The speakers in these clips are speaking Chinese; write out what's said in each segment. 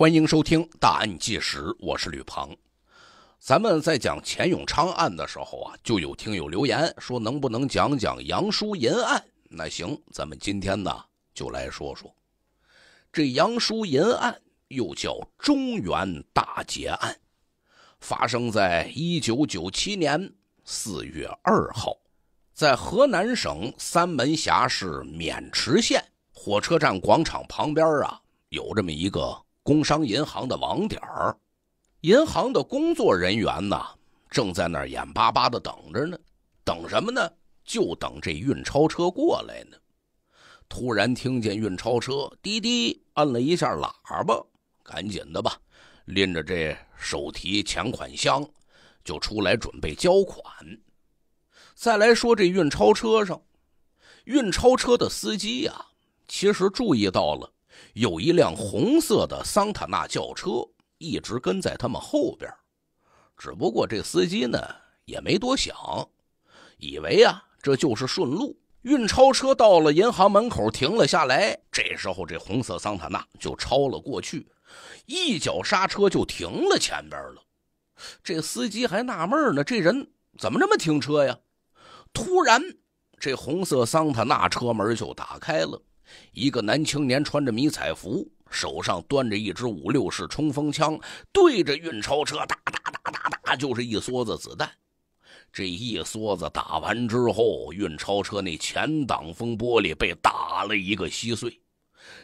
欢迎收听《大案纪实》，我是吕鹏。咱们在讲钱永昌案的时候啊，就有听友留言说能不能讲讲杨叔银案？那行，咱们今天呢就来说说这杨叔银案，又叫中原大劫案，发生在一九九七年四月二号，在河南省三门峡市渑池县火车站广场旁边啊，有这么一个。工商银行的网点儿，银行的工作人员呢，正在那儿眼巴巴的等着呢，等什么呢？就等这运钞车过来呢。突然听见运钞车滴滴按了一下喇叭，赶紧的吧，拎着这手提钱款箱就出来准备交款。再来说这运钞车上，运钞车的司机呀，其实注意到了。有一辆红色的桑塔纳轿车一直跟在他们后边，只不过这司机呢也没多想，以为啊这就是顺路。运钞车到了银行门口停了下来，这时候这红色桑塔纳就超了过去，一脚刹车就停了前边了。这司机还纳闷呢，这人怎么这么停车呀？突然，这红色桑塔纳车门就打开了。一个男青年穿着迷彩服，手上端着一支五六式冲锋枪，对着运钞车哒哒哒哒哒，就是一梭子子弹。这一梭子打完之后，运钞车那前挡风玻璃被打了一个稀碎。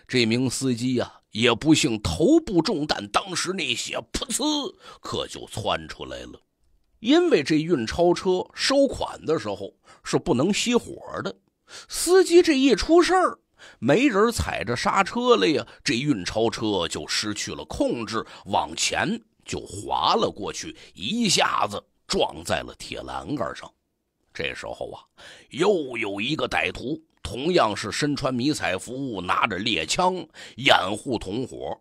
这名司机啊，也不幸头部中弹，当时那血噗呲可就窜出来了。因为这运钞车收款的时候是不能熄火的，司机这一出事儿。没人踩着刹车了呀，这运钞车就失去了控制，往前就滑了过去，一下子撞在了铁栏杆上。这时候啊，又有一个歹徒，同样是身穿迷彩服，拿着猎枪掩护同伙。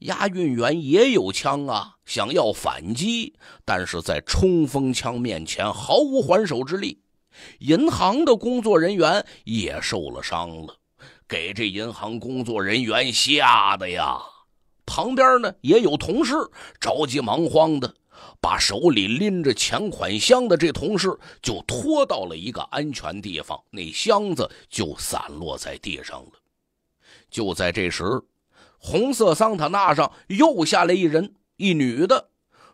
押运员也有枪啊，想要反击，但是在冲锋枪面前毫无还手之力。银行的工作人员也受了伤了。给这银行工作人员吓得呀！旁边呢也有同事着急忙慌的，把手里拎着钱款箱的这同事就拖到了一个安全地方，那箱子就散落在地上了。就在这时，红色桑塔纳上又下来一人，一女的，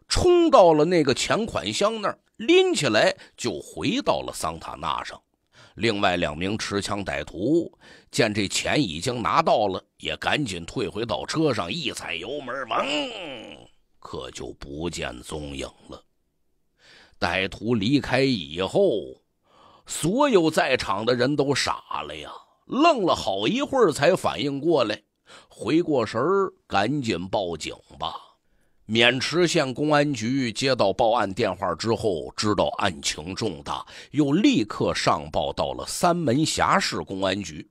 冲到了那个钱款箱那儿，拎起来就回到了桑塔纳上。另外两名持枪歹徒见这钱已经拿到了，也赶紧退回到车上，一踩油门，嗡，可就不见踪影了。歹徒离开以后，所有在场的人都傻了呀，愣了好一会儿才反应过来，回过神儿，赶紧报警吧。渑池县公安局接到报案电话之后，知道案情重大，又立刻上报到了三门峡市公安局。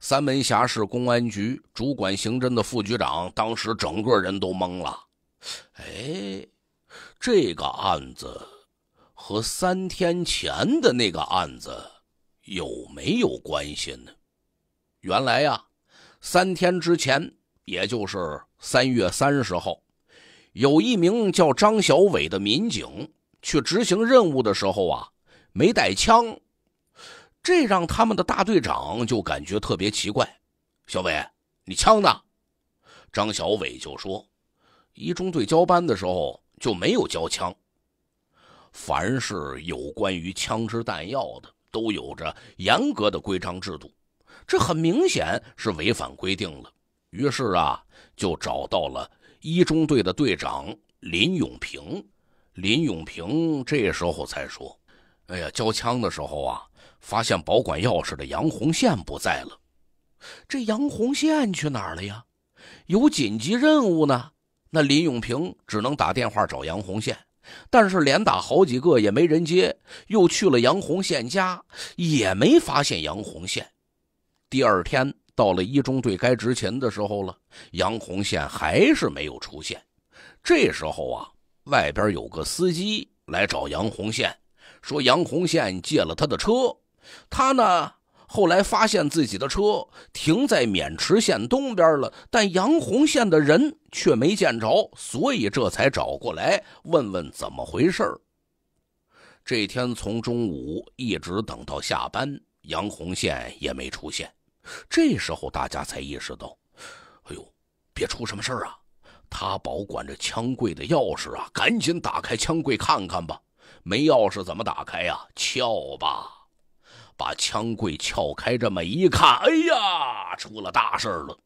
三门峡市公安局主管刑侦的副局长当时整个人都懵了：“哎，这个案子和三天前的那个案子有没有关系呢？”原来呀，三天之前，也就是三月三十号。有一名叫张小伟的民警去执行任务的时候啊，没带枪，这让他们的大队长就感觉特别奇怪。小伟，你枪呢？张小伟就说：“一中队交班的时候就没有交枪。凡是有关于枪支弹药的，都有着严格的规章制度，这很明显是违反规定了。”于是啊，就找到了。一中队的队长林永平，林永平这时候才说：“哎呀，交枪的时候啊，发现保管钥匙的杨红线不在了。这杨红线去哪儿了呀？有紧急任务呢。那林永平只能打电话找杨红线，但是连打好几个也没人接，又去了杨红线家，也没发现杨红线。第二天。”到了一中队该执勤的时候了，杨红宪还是没有出现。这时候啊，外边有个司机来找杨红宪，说杨红宪借了他的车，他呢后来发现自己的车停在渑池县东边了，但杨红宪的人却没见着，所以这才找过来问问怎么回事。这天从中午一直等到下班，杨红宪也没出现。这时候大家才意识到，哎呦，别出什么事儿啊！他保管着枪柜的钥匙啊，赶紧打开枪柜看看吧。没钥匙怎么打开呀？撬吧，把枪柜撬开。这么一看，哎呀，出了大事了！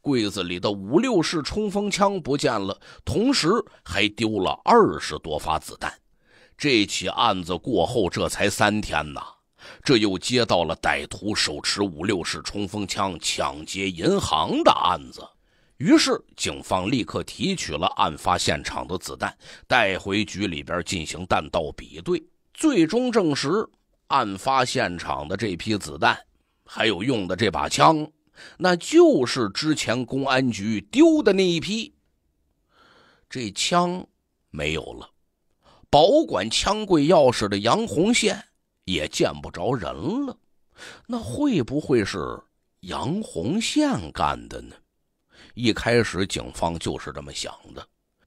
柜子里的五六式冲锋枪不见了，同时还丢了二十多发子弹。这起案子过后，这才三天呐。这又接到了歹徒手持五六式冲锋枪抢劫银行的案子，于是警方立刻提取了案发现场的子弹，带回局里边进行弹道比对，最终证实案发现场的这批子弹，还有用的这把枪，那就是之前公安局丢的那一批。这枪没有了，保管枪柜钥匙的杨红宪。也见不着人了，那会不会是杨红宪干的呢？一开始警方就是这么想的，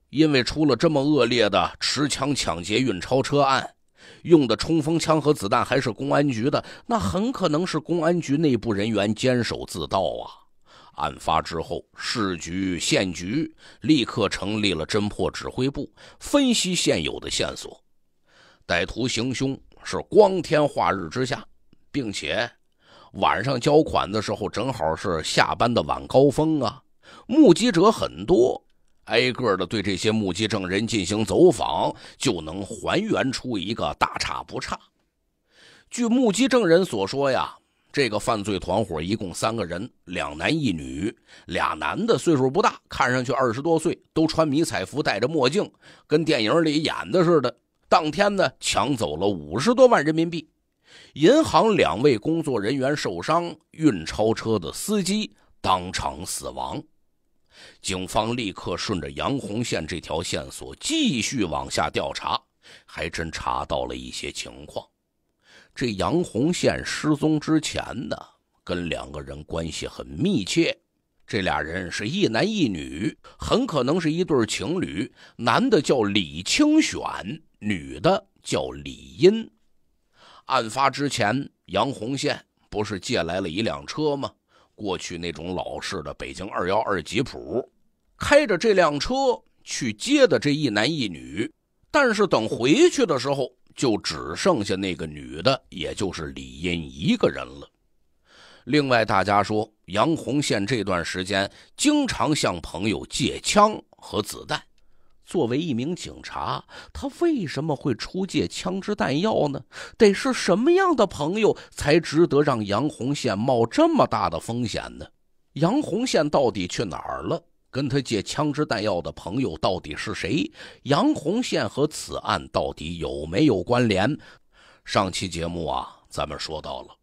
因为出了这么恶劣的持枪抢劫运钞车案，用的冲锋枪和子弹还是公安局的，那很可能是公安局内部人员监守自盗啊！案发之后，市局、县局立刻成立了侦破指挥部，分析现有的线索，歹徒行凶。是光天化日之下，并且晚上交款的时候正好是下班的晚高峰啊，目击者很多，挨个的对这些目击证人进行走访，就能还原出一个大差不差。据目击证人所说呀，这个犯罪团伙一共三个人，两男一女，俩男的岁数不大，看上去二十多岁，都穿迷彩服，戴着墨镜，跟电影里演的似的。当天呢，抢走了五十多万人民币，银行两位工作人员受伤，运钞车的司机当场死亡。警方立刻顺着杨红线这条线索继续往下调查，还真查到了一些情况。这杨红线失踪之前呢，跟两个人关系很密切。这俩人是一男一女，很可能是一对情侣。男的叫李清选，女的叫李音。案发之前，杨红线不是借来了一辆车吗？过去那种老式的北京二幺二吉普，开着这辆车去接的这一男一女。但是等回去的时候，就只剩下那个女的，也就是李音一个人了。另外，大家说杨洪宪这段时间经常向朋友借枪和子弹。作为一名警察，他为什么会出借枪支弹药呢？得是什么样的朋友才值得让杨洪宪冒这么大的风险呢？杨洪宪到底去哪儿了？跟他借枪支弹药的朋友到底是谁？杨洪宪和此案到底有没有关联？上期节目啊，咱们说到了。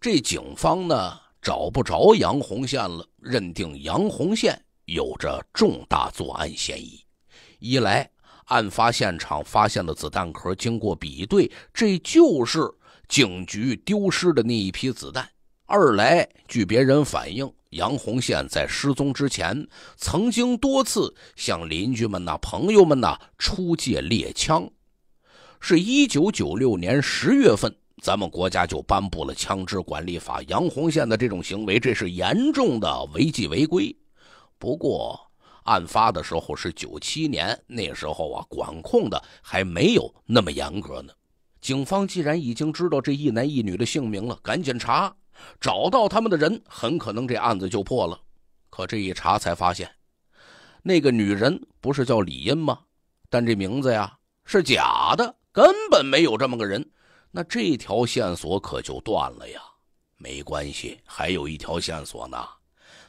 这警方呢找不着杨红线了，认定杨红线有着重大作案嫌疑。一来，案发现场发现的子弹壳经过比对，这就是警局丢失的那一批子弹；二来，据别人反映，杨红线在失踪之前曾经多次向邻居们呐、朋友们呐出借猎枪，是一九九六年十月份。咱们国家就颁布了枪支管理法，杨洪宪的这种行为，这是严重的违纪违规。不过，案发的时候是九七年，那时候啊，管控的还没有那么严格呢。警方既然已经知道这一男一女的姓名了，赶紧查，找到他们的人，很可能这案子就破了。可这一查才发现，那个女人不是叫李英吗？但这名字呀是假的，根本没有这么个人。那这条线索可就断了呀。没关系，还有一条线索呢。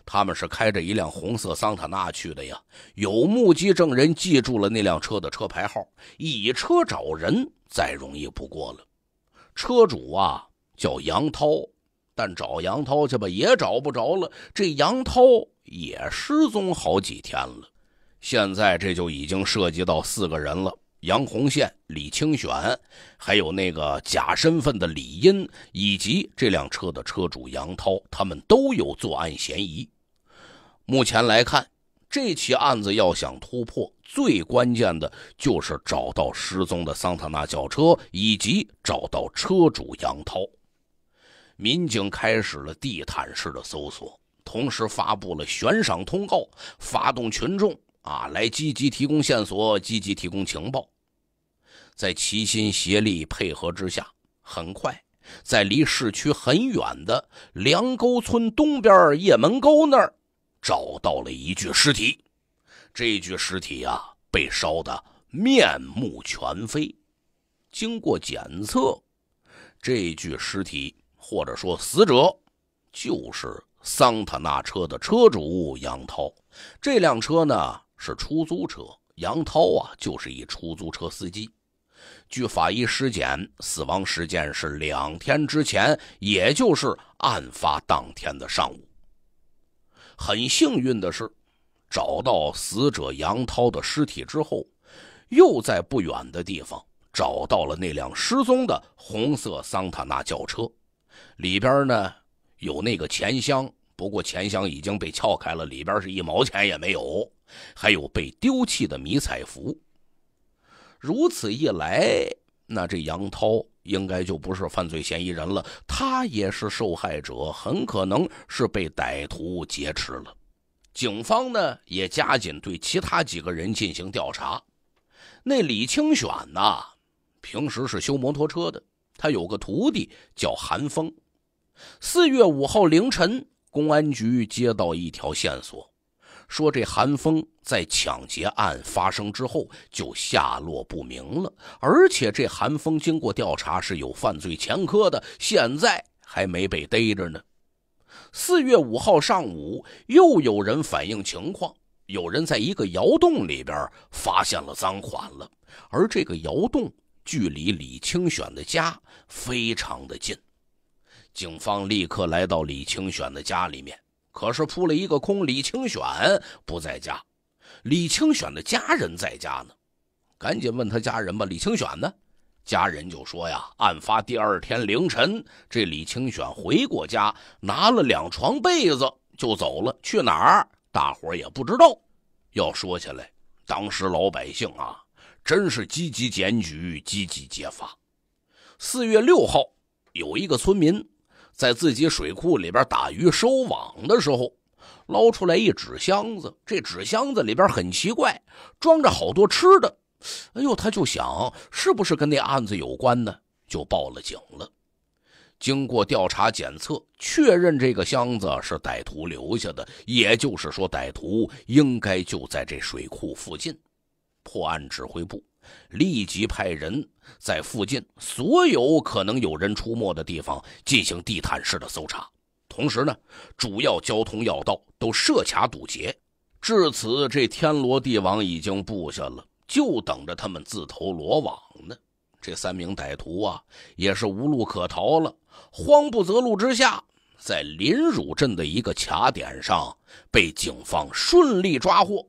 他们是开着一辆红色桑塔纳去的呀。有目击证人记住了那辆车的车牌号，以车找人再容易不过了。车主啊叫杨涛，但找杨涛去吧也找不着了。这杨涛也失踪好几天了。现在这就已经涉及到四个人了。杨红宪、李清选，还有那个假身份的李英，以及这辆车的车主杨涛，他们都有作案嫌疑。目前来看，这起案子要想突破，最关键的就是找到失踪的桑塔纳轿车，以及找到车主杨涛。民警开始了地毯式的搜索，同时发布了悬赏通告，发动群众啊，来积极提供线索，积极提供情报。在齐心协力配合之下，很快在离市区很远的梁沟村东边叶门沟那儿找到了一具尸体。这具尸体呀，被烧得面目全非。经过检测，这具尸体或者说死者就是桑塔纳车的车主杨涛。这辆车呢是出租车，杨涛啊就是一出租车司机。据法医尸检，死亡时间是两天之前，也就是案发当天的上午。很幸运的是，找到死者杨涛的尸体之后，又在不远的地方找到了那辆失踪的红色桑塔纳轿车，里边呢有那个钱箱，不过钱箱已经被撬开了，里边是一毛钱也没有，还有被丢弃的迷彩服。如此一来，那这杨涛应该就不是犯罪嫌疑人了，他也是受害者，很可能是被歹徒劫持了。警方呢也加紧对其他几个人进行调查。那李清选呢，平时是修摩托车的，他有个徒弟叫韩峰。四月五号凌晨，公安局接到一条线索。说这韩风在抢劫案发生之后就下落不明了，而且这韩风经过调查是有犯罪前科的，现在还没被逮着呢。四月五号上午，又有人反映情况，有人在一个窑洞里边发现了赃款了，而这个窑洞距离李清选的家非常的近，警方立刻来到李清选的家里面。可是扑了一个空，李清选不在家，李清选的家人在家呢，赶紧问他家人吧，李清选呢？家人就说呀，案发第二天凌晨，这李清选回过家，拿了两床被子就走了，去哪儿？大伙儿也不知道。要说起来，当时老百姓啊，真是积极检举，积极揭发。四月六号，有一个村民。在自己水库里边打鱼收网的时候，捞出来一纸箱子，这纸箱子里边很奇怪，装着好多吃的。哎呦，他就想是不是跟那案子有关呢，就报了警了。经过调查检测，确认这个箱子是歹徒留下的，也就是说歹徒应该就在这水库附近。破案指挥部。立即派人，在附近所有可能有人出没的地方进行地毯式的搜查，同时呢，主要交通要道都设卡堵截。至此，这天罗地网已经布下了，就等着他们自投罗网呢。这三名歹徒啊，也是无路可逃了，慌不择路之下，在临汝镇的一个卡点上被警方顺利抓获。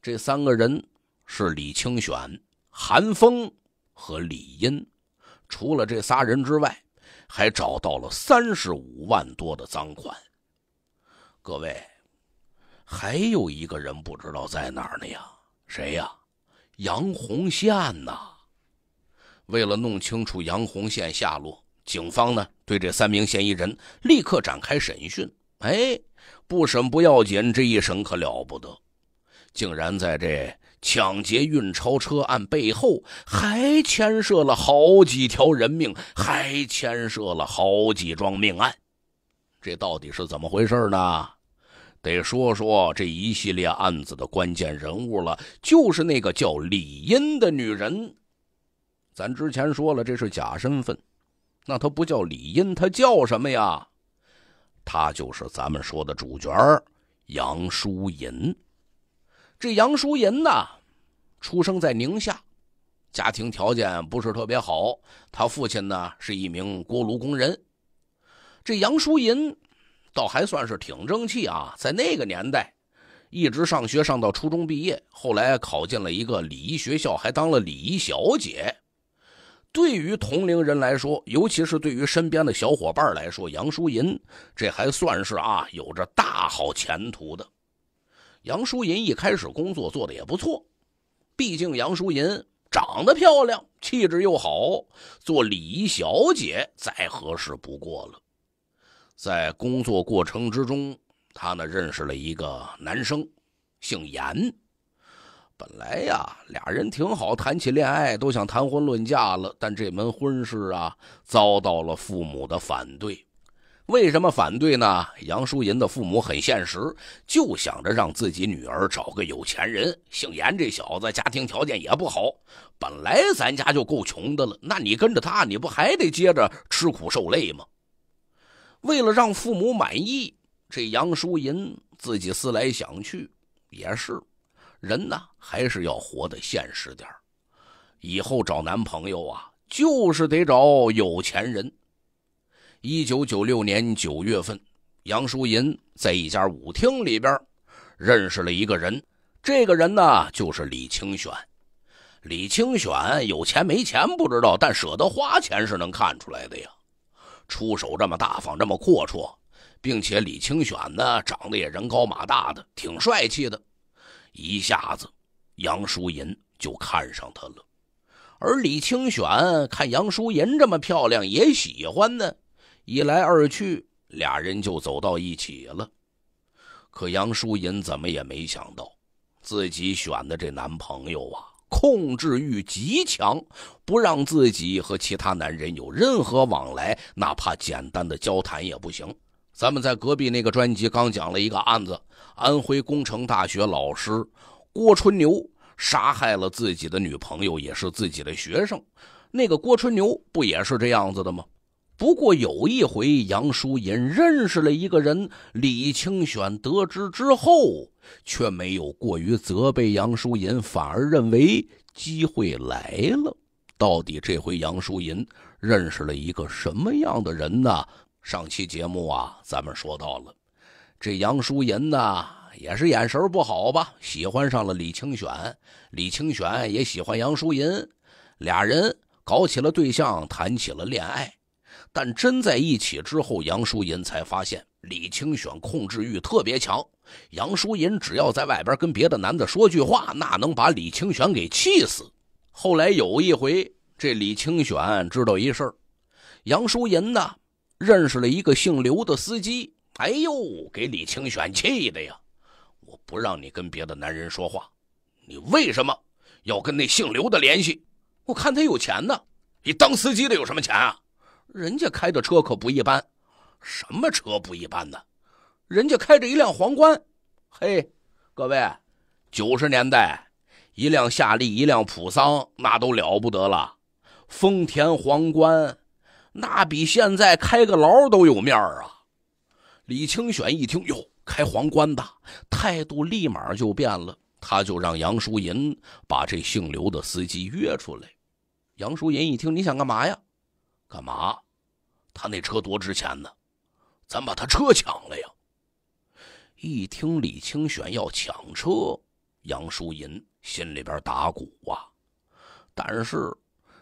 这三个人。是李清选、韩风和李英，除了这仨人之外，还找到了三十五万多的赃款。各位，还有一个人不知道在哪儿呢呀？谁呀？杨红线呐！为了弄清楚杨红线下落，警方呢对这三名嫌疑人立刻展开审讯。哎，不审不要紧，这一审可了不得，竟然在这。抢劫运钞车案背后还牵涉了好几条人命，还牵涉了好几桩命案，这到底是怎么回事呢？得说说这一系列案子的关键人物了，就是那个叫李茵的女人。咱之前说了，这是假身份，那她不叫李茵，她叫什么呀？她就是咱们说的主角杨淑银。这杨淑银呢，出生在宁夏，家庭条件不是特别好。他父亲呢是一名锅炉工人。这杨淑银倒还算是挺争气啊，在那个年代，一直上学上到初中毕业，后来考进了一个礼仪学校，还当了礼仪小姐。对于同龄人来说，尤其是对于身边的小伙伴来说，杨淑银这还算是啊有着大好前途的。杨淑银一开始工作做的也不错，毕竟杨淑银长得漂亮，气质又好，做礼仪小姐再合适不过了。在工作过程之中，她呢认识了一个男生，姓严。本来呀，俩人挺好，谈起恋爱都想谈婚论嫁了，但这门婚事啊遭到了父母的反对。为什么反对呢？杨淑银的父母很现实，就想着让自己女儿找个有钱人。姓严这小子家庭条件也不好，本来咱家就够穷的了，那你跟着他，你不还得接着吃苦受累吗？为了让父母满意，这杨淑银自己思来想去，也是，人呢还是要活得现实点以后找男朋友啊，就是得找有钱人。一九九六年九月份，杨淑银在一家舞厅里边认识了一个人。这个人呢，就是李清玄。李清玄有钱没钱不知道，但舍得花钱是能看出来的呀。出手这么大方，这么阔绰，并且李清玄呢，长得也人高马大的，挺帅气的。一下子，杨淑银就看上他了。而李清玄看杨淑银这么漂亮，也喜欢呢。一来二去，俩人就走到一起了。可杨淑银怎么也没想到，自己选的这男朋友啊，控制欲极强，不让自己和其他男人有任何往来，哪怕简单的交谈也不行。咱们在隔壁那个专辑刚讲了一个案子，安徽工程大学老师郭春牛杀害了自己的女朋友，也是自己的学生。那个郭春牛不也是这样子的吗？不过有一回，杨淑云认识了一个人，李清选得知之后，却没有过于责备杨淑云，反而认为机会来了。到底这回杨淑云认识了一个什么样的人呢？上期节目啊，咱们说到了，这杨淑云呢，也是眼神不好吧，喜欢上了李清选，李清选也喜欢杨淑云，俩人搞起了对象，谈起了恋爱。但真在一起之后，杨淑银才发现李清选控制欲特别强。杨淑银只要在外边跟别的男的说句话，那能把李清选给气死。后来有一回，这李清选知道一事儿，杨淑银呢认识了一个姓刘的司机。哎呦，给李清选气的呀！我不让你跟别的男人说话，你为什么要跟那姓刘的联系？我看他有钱呢。你当司机的有什么钱啊？人家开的车可不一般，什么车不一般呢？人家开着一辆皇冠，嘿，各位，九十年代，一辆夏利，一辆普桑，那都了不得了。丰田皇冠，那比现在开个劳都有面儿啊！李清选一听，哟，开皇冠的，态度立马就变了，他就让杨淑银把这姓刘的司机约出来。杨淑银一听，你想干嘛呀？干嘛？他那车多值钱呢，咱把他车抢了呀！一听李清玄要抢车，杨淑银心里边打鼓啊。但是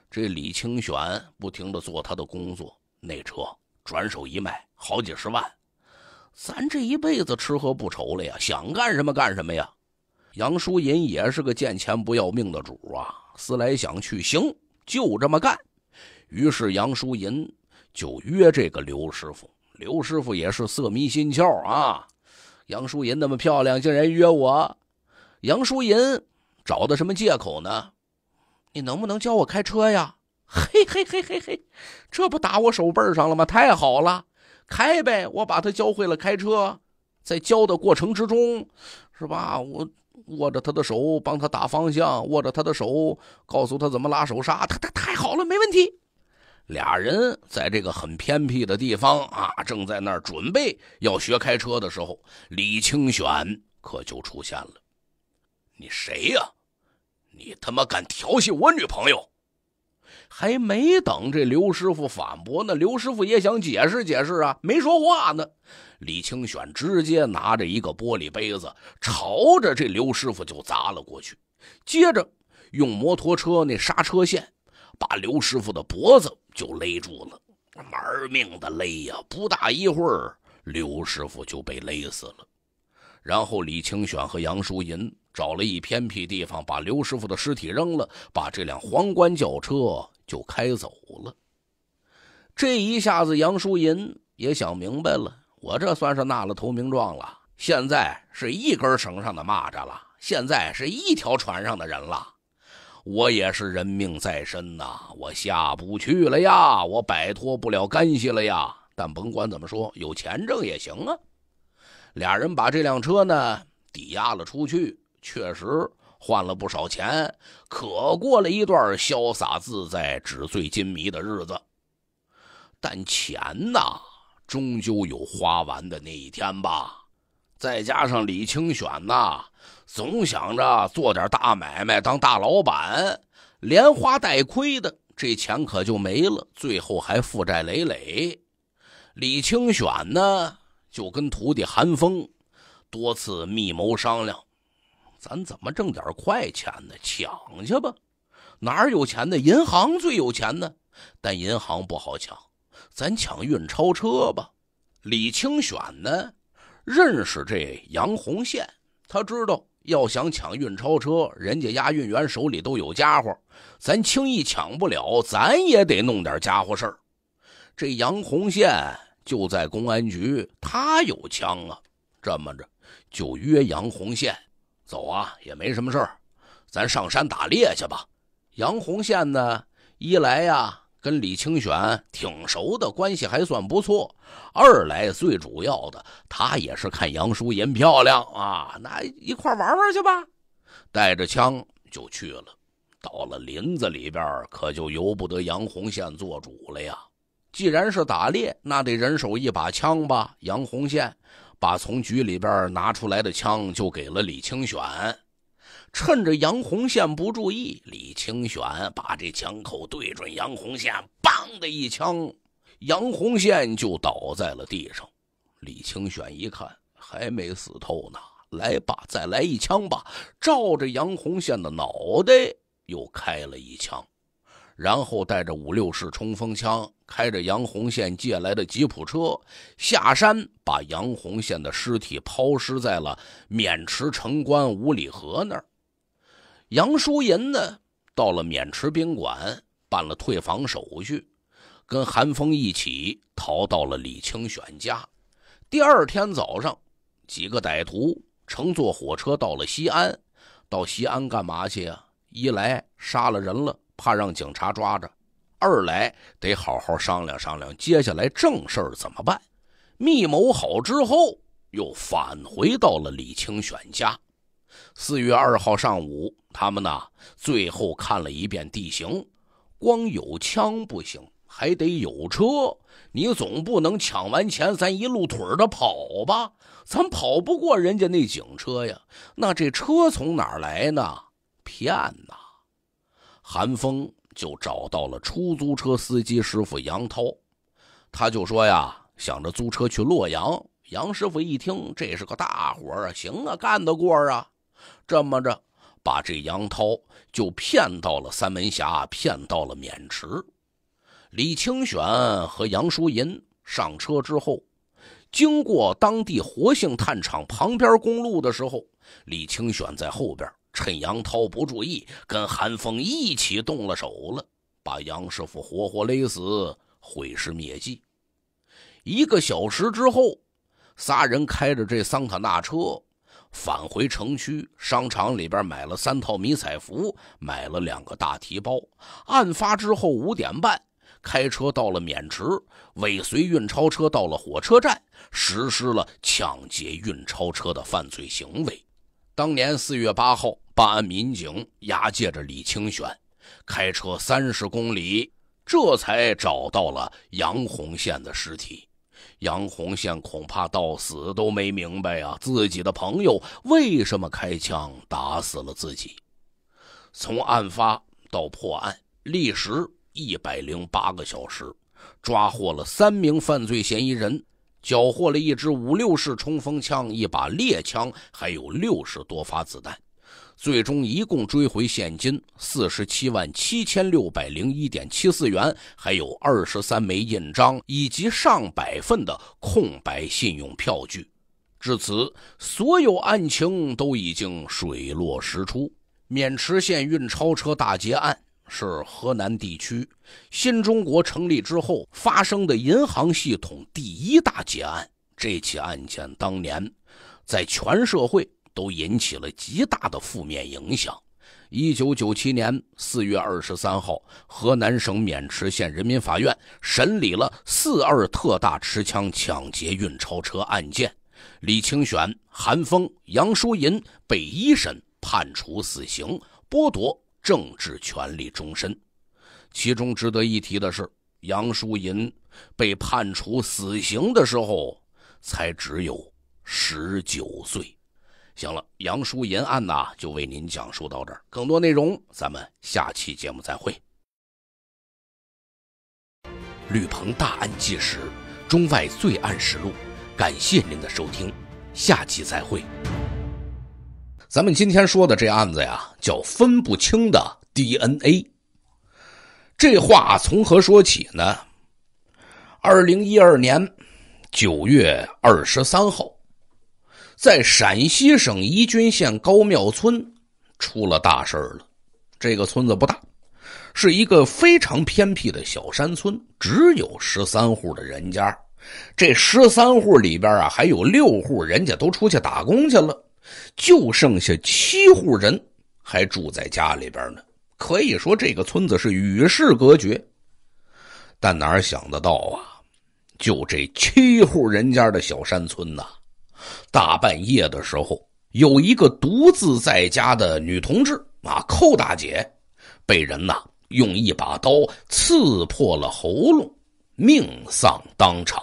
这李清玄不停的做他的工作，那车转手一卖，好几十万，咱这一辈子吃喝不愁了呀，想干什么干什么呀。杨淑银也是个见钱不要命的主啊，思来想去，行，就这么干。于是杨淑银就约这个刘师傅，刘师傅也是色迷心窍啊！杨淑银那么漂亮，竟然约我。杨淑银找的什么借口呢？你能不能教我开车呀？嘿嘿嘿嘿嘿，这不打我手背上了吗？太好了，开呗！我把他教会了开车，在教的过程之中，是吧？我握着他的手帮他打方向，握着他的手告诉他怎么拉手刹，他他太好了，没问题。俩人在这个很偏僻的地方啊，正在那儿准备要学开车的时候，李清选可就出现了。你谁呀？你他妈敢调戏我女朋友？还没等这刘师傅反驳呢，刘师傅也想解释解释啊，没说话呢。李清选直接拿着一个玻璃杯子，朝着这刘师傅就砸了过去，接着用摩托车那刹车线。把刘师傅的脖子就勒住了，玩命的勒呀！不大一会儿，刘师傅就被勒死了。然后李清选和杨淑银找了一偏僻地方，把刘师傅的尸体扔了，把这辆皇冠轿车就开走了。这一下子，杨淑银也想明白了：我这算是纳了投名状了。现在是一根绳上的蚂蚱了，现在是一条船上的人了。我也是人命在身呐，我下不去了呀，我摆脱不了干系了呀。但甭管怎么说，有钱挣也行啊。俩人把这辆车呢抵押了出去，确实换了不少钱。可过了一段潇洒自在、纸醉金迷的日子，但钱呐，终究有花完的那一天吧。再加上李清选呐。总想着做点大买卖，当大老板，连花带亏的，这钱可就没了，最后还负债累累。李清选呢，就跟徒弟韩风多次密谋商量，咱怎么挣点快钱呢？抢去吧，哪有钱呢？银行最有钱呢，但银行不好抢，咱抢运钞车吧。李清选呢，认识这杨洪宪，他知道。要想抢运钞车，人家押运员手里都有家伙，咱轻易抢不了，咱也得弄点家伙事儿。这杨洪宪就在公安局，他有枪啊。这么着，就约杨洪宪，走啊，也没什么事儿，咱上山打猎去吧。杨洪宪呢，一来呀。跟李清选挺熟的，关系还算不错。二来最主要的，他也是看杨淑银漂亮啊，那一块玩玩去吧，带着枪就去了。到了林子里边，可就由不得杨红宪做主了呀。既然是打猎，那得人手一把枪吧。杨红宪把从局里边拿出来的枪就给了李清选。趁着杨洪宪不注意，李清玄把这枪口对准杨洪宪，梆的一枪，杨洪宪就倒在了地上。李清玄一看还没死透呢，来吧，再来一枪吧！照着杨洪宪的脑袋又开了一枪，然后带着五六式冲锋枪，开着杨洪宪借来的吉普车下山，把杨洪宪的尸体抛尸在了渑池城关五里河那儿。杨淑银呢？到了渑池宾馆，办了退房手续，跟韩风一起逃到了李清选家。第二天早上，几个歹徒乘坐火车到了西安。到西安干嘛去呀？一来杀了人了，怕让警察抓着；二来得好好商量商量接下来正事儿怎么办。密谋好之后，又返回到了李清选家。四月二号上午。他们呢？最后看了一遍地形，光有枪不行，还得有车。你总不能抢完钱，咱一路腿的跑吧？咱跑不过人家那警车呀。那这车从哪儿来呢？骗呐！韩风就找到了出租车司机师傅杨涛，他就说呀，想着租车去洛阳。杨师傅一听，这是个大活啊，行啊，干得过啊。这么着。把这杨涛就骗到了三门峡，骗到了渑池。李清玄和杨淑银上车之后，经过当地活性炭厂旁边公路的时候，李清玄在后边趁杨涛不注意，跟韩风一起动了手了，把杨师傅活活勒死，毁尸灭迹。一个小时之后，仨人开着这桑塔纳车。返回城区商场里边买了三套迷彩服，买了两个大提包。案发之后五点半，开车到了渑池，尾随运钞车到了火车站，实施了抢劫运钞车的犯罪行为。当年四月八号，办案民警押解着李清玄，开车三十公里，这才找到了杨红宪的尸体。杨洪宪恐怕到死都没明白啊，自己的朋友为什么开枪打死了自己。从案发到破案，历时一百零八个小时，抓获了三名犯罪嫌疑人，缴获了一支五六式冲锋枪、一把猎枪，还有六十多发子弹。最终一共追回现金四十七万七千六百零一点七四元，还有二十三枚印章以及上百份的空白信用票据。至此，所有案情都已经水落石出。渑池县运钞车大劫案是河南地区新中国成立之后发生的银行系统第一大劫案。这起案件当年，在全社会。都引起了极大的负面影响。一九九七年四月二十三号，河南省渑池县人民法院审理了“四二”特大持枪抢劫运钞车案件，李清玄、韩峰、杨淑银被一审判处死刑，剥夺政治权利终身。其中值得一提的是，杨淑银被判处死刑的时候才只有十九岁。行了，杨叔银案呢，就为您讲述到这儿。更多内容，咱们下期节目再会。吕鹏大案纪实，中外罪案实录。感谢您的收听，下期再会。咱们今天说的这案子呀，叫分不清的 DNA。这话从何说起呢？二零一二年九月二十三号。在陕西省宜君县高庙村，出了大事儿了。这个村子不大，是一个非常偏僻的小山村，只有十三户的人家。这十三户里边啊，还有六户人家都出去打工去了，就剩下七户人还住在家里边呢。可以说，这个村子是与世隔绝。但哪想得到啊，就这七户人家的小山村呐！大半夜的时候，有一个独自在家的女同志啊，寇大姐，被人呐用一把刀刺破了喉咙，命丧当场。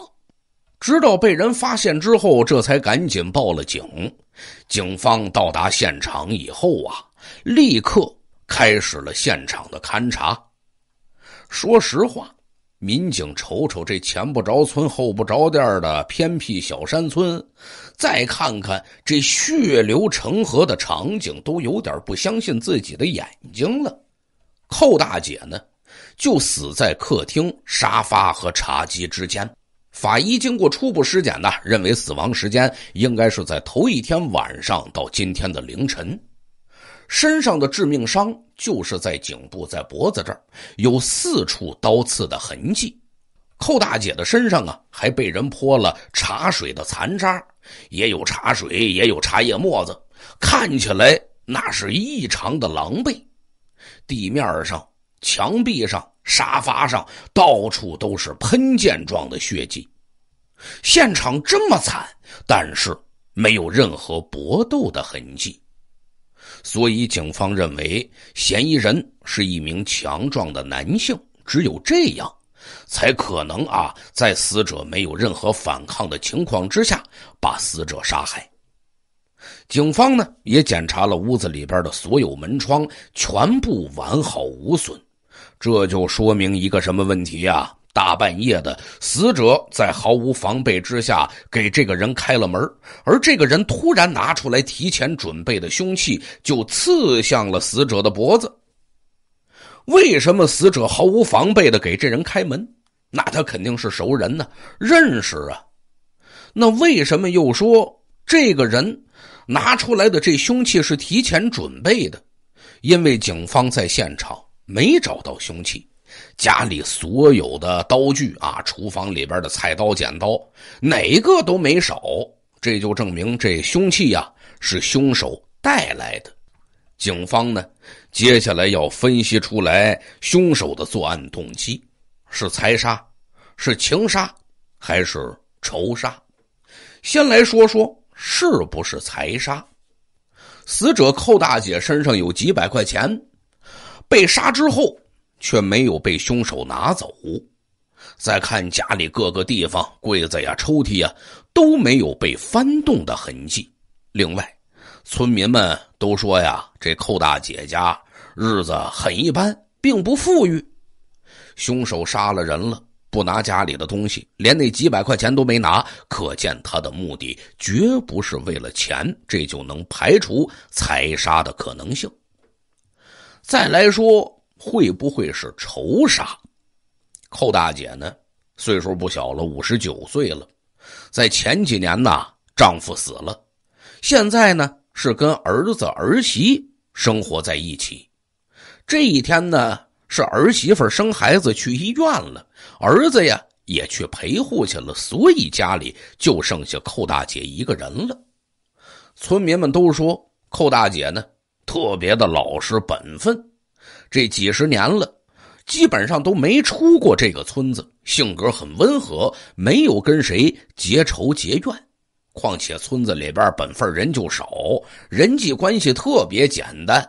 直到被人发现之后，这才赶紧报了警。警方到达现场以后啊，立刻开始了现场的勘查。说实话。民警瞅瞅这前不着村后不着店的偏僻小山村，再看看这血流成河的场景，都有点不相信自己的眼睛了。寇大姐呢，就死在客厅沙发和茶几之间。法医经过初步尸检呢，认为死亡时间应该是在头一天晚上到今天的凌晨。身上的致命伤就是在颈部，在脖子这儿有四处刀刺的痕迹。寇大姐的身上啊，还被人泼了茶水的残渣，也有茶水，也有茶叶沫子，看起来那是异常的狼狈。地面上、墙壁上、沙发上到处都是喷溅状的血迹，现场这么惨，但是没有任何搏斗的痕迹。所以，警方认为嫌疑人是一名强壮的男性，只有这样，才可能啊，在死者没有任何反抗的情况之下，把死者杀害。警方呢也检查了屋子里边的所有门窗，全部完好无损，这就说明一个什么问题呀？大半夜的，死者在毫无防备之下给这个人开了门，而这个人突然拿出来提前准备的凶器，就刺向了死者的脖子。为什么死者毫无防备的给这人开门？那他肯定是熟人呢，认识啊。那为什么又说这个人拿出来的这凶器是提前准备的？因为警方在现场没找到凶器。家里所有的刀具啊，厨房里边的菜刀、剪刀，哪一个都没少，这就证明这凶器呀是凶手带来的。警方呢，接下来要分析出来凶手的作案动机是财杀、是情杀还是仇杀。先来说说是不是财杀。死者寇大姐身上有几百块钱，被杀之后。却没有被凶手拿走。再看家里各个地方，柜子呀、抽屉呀，都没有被翻动的痕迹。另外，村民们都说呀，这寇大姐家日子很一般，并不富裕。凶手杀了人了，不拿家里的东西，连那几百块钱都没拿，可见他的目的绝不是为了钱，这就能排除财杀的可能性。再来说。会不会是仇杀？寇大姐呢？岁数不小了，五十九岁了。在前几年呢，丈夫死了，现在呢是跟儿子儿媳生活在一起。这一天呢，是儿媳妇生孩子去医院了，儿子呀也去陪护去了，所以家里就剩下寇大姐一个人了。村民们都说，寇大姐呢特别的老实本分。这几十年了，基本上都没出过这个村子。性格很温和，没有跟谁结仇结怨。况且村子里边本分人就少，人际关系特别简单。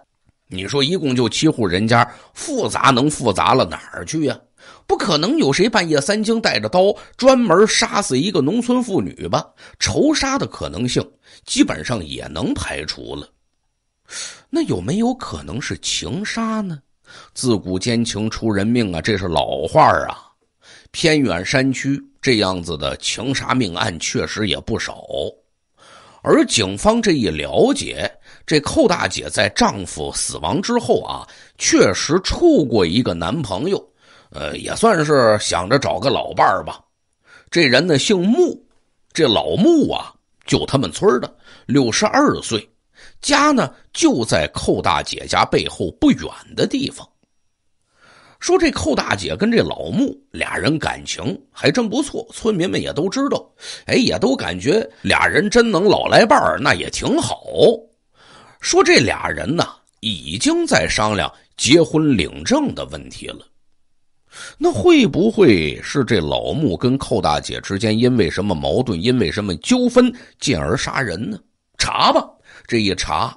你说一共就七户人家，复杂能复杂了哪儿去呀？不可能有谁半夜三更带着刀专门杀死一个农村妇女吧？仇杀的可能性基本上也能排除了。那有没有可能是情杀呢？自古奸情出人命啊，这是老话儿啊。偏远山区这样子的情杀命案确实也不少。而警方这一了解，这寇大姐在丈夫死亡之后啊，确实处过一个男朋友，呃，也算是想着找个老伴儿吧。这人呢姓穆，这老穆啊，就他们村的，六十二岁。家呢就在寇大姐家背后不远的地方。说这寇大姐跟这老穆俩人感情还真不错，村民们也都知道，哎，也都感觉俩人真能老来伴儿，那也挺好。说这俩人呢已经在商量结婚领证的问题了。那会不会是这老穆跟寇大姐之间因为什么矛盾，因为什么纠纷，进而杀人呢？查吧。这一查，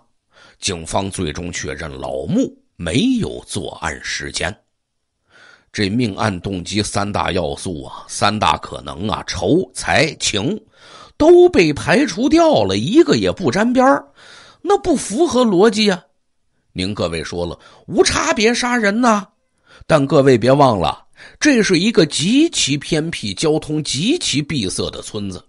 警方最终确认老穆没有作案时间。这命案动机三大要素啊，三大可能啊，仇、财、情都被排除掉了，一个也不沾边那不符合逻辑啊！您各位说了，无差别杀人呐，但各位别忘了，这是一个极其偏僻、交通极其闭塞的村子。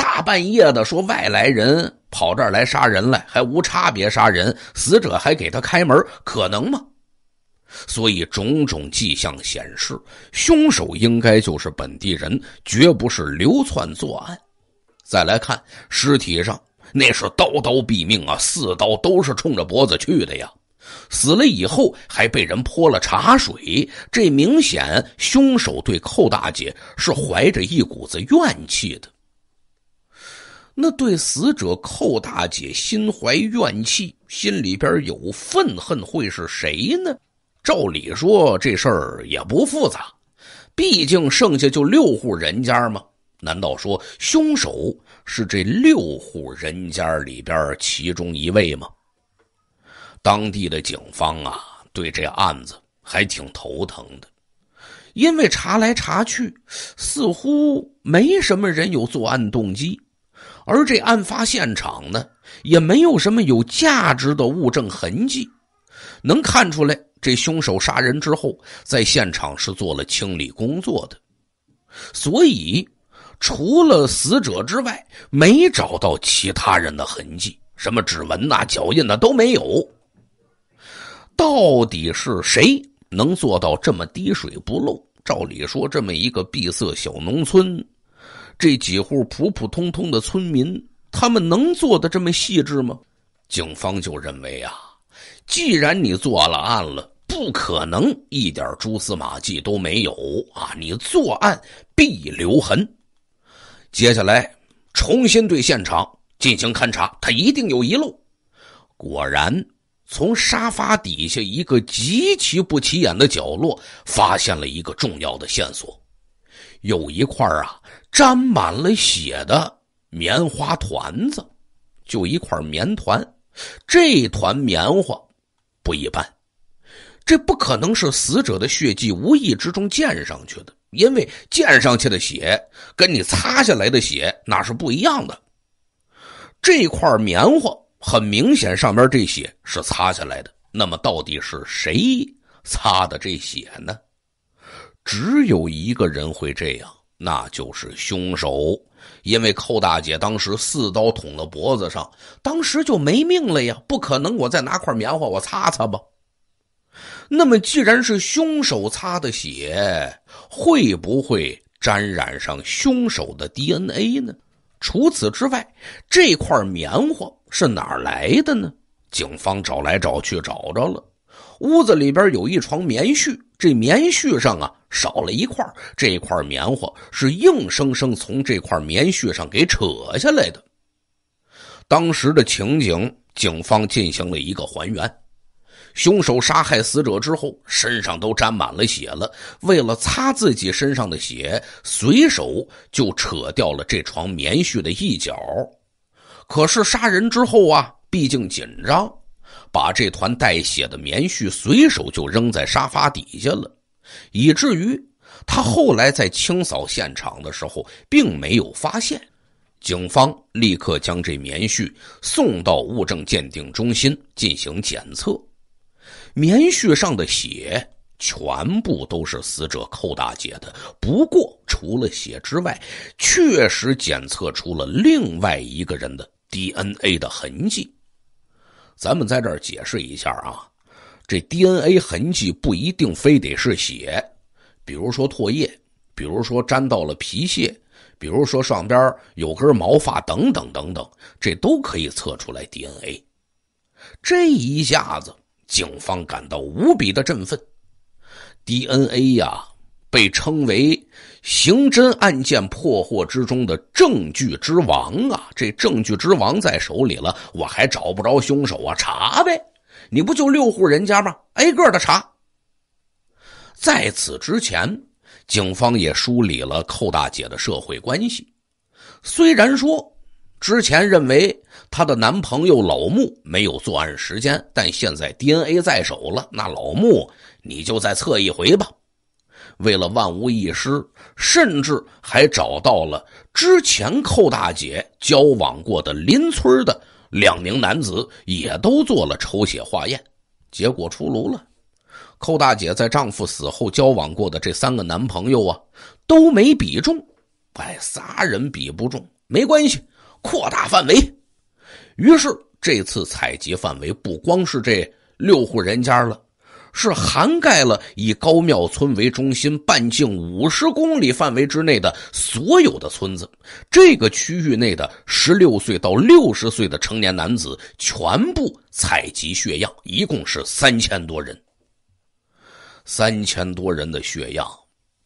大半夜的，说外来人跑这儿来杀人来，还无差别杀人，死者还给他开门，可能吗？所以种种迹象显示，凶手应该就是本地人，绝不是流窜作案。再来看尸体上，那是刀刀毙命啊，四刀都是冲着脖子去的呀。死了以后还被人泼了茶水，这明显凶手对寇大姐是怀着一股子怨气的。那对死者寇大姐心怀怨气，心里边有愤恨，会是谁呢？照理说这事儿也不复杂，毕竟剩下就六户人家嘛。难道说凶手是这六户人家里边其中一位吗？当地的警方啊，对这案子还挺头疼的，因为查来查去，似乎没什么人有作案动机。而这案发现场呢，也没有什么有价值的物证痕迹，能看出来这凶手杀人之后，在现场是做了清理工作的，所以除了死者之外，没找到其他人的痕迹，什么指纹呐、脚印呐都没有。到底是谁能做到这么滴水不漏？照理说，这么一个闭塞小农村。这几户普普通通的村民，他们能做的这么细致吗？警方就认为啊，既然你做了案了，不可能一点蛛丝马迹都没有啊！你作案必留痕。接下来重新对现场进行勘查，他一定有遗漏。果然，从沙发底下一个极其不起眼的角落，发现了一个重要的线索，有一块啊。沾满了血的棉花团子，就一块棉团，这团棉花不一般，这不可能是死者的血迹无意之中溅上去的，因为溅上去的血跟你擦下来的血那是不一样的。这块棉花很明显，上边这血是擦下来的。那么，到底是谁擦的这血呢？只有一个人会这样。那就是凶手，因为寇大姐当时四刀捅了脖子上，当时就没命了呀，不可能。我再拿块棉花，我擦擦吧。那么，既然是凶手擦的血，会不会沾染上凶手的 DNA 呢？除此之外，这块棉花是哪来的呢？警方找来找去，找着了。屋子里边有一床棉絮，这棉絮上啊少了一块，这一块棉花是硬生生从这块棉絮上给扯下来的。当时的情景，警方进行了一个还原：凶手杀害死者之后，身上都沾满了血了，为了擦自己身上的血，随手就扯掉了这床棉絮的一角。可是杀人之后啊，毕竟紧张。把这团带血的棉絮随手就扔在沙发底下了，以至于他后来在清扫现场的时候并没有发现。警方立刻将这棉絮送到物证鉴定中心进行检测，棉絮上的血全部都是死者寇大姐的。不过，除了血之外，确实检测出了另外一个人的 DNA 的痕迹。咱们在这儿解释一下啊，这 DNA 痕迹不一定非得是血，比如说唾液，比如说沾到了皮屑，比如说上边有根毛发等等等等，这都可以测出来 DNA。这一下子，警方感到无比的振奋。DNA 呀，被称为。刑侦案件破获之中的证据之王啊！这证据之王在手里了，我还找不着凶手啊？查呗！你不就六户人家吗？挨个的查。在此之前，警方也梳理了寇大姐的社会关系。虽然说之前认为她的男朋友老穆没有作案时间，但现在 DNA 在手了，那老穆你就再测一回吧。为了万无一失，甚至还找到了之前寇大姐交往过的邻村的两名男子，也都做了抽血化验。结果出炉了，寇大姐在丈夫死后交往过的这三个男朋友啊，都没比中。哎，仨人比不中，没关系，扩大范围。于是这次采集范围不光是这六户人家了。是涵盖了以高庙村为中心，半径五十公里范围之内的所有的村子。这个区域内的十六岁到六十岁的成年男子全部采集血样，一共是三千多人。三千多人的血样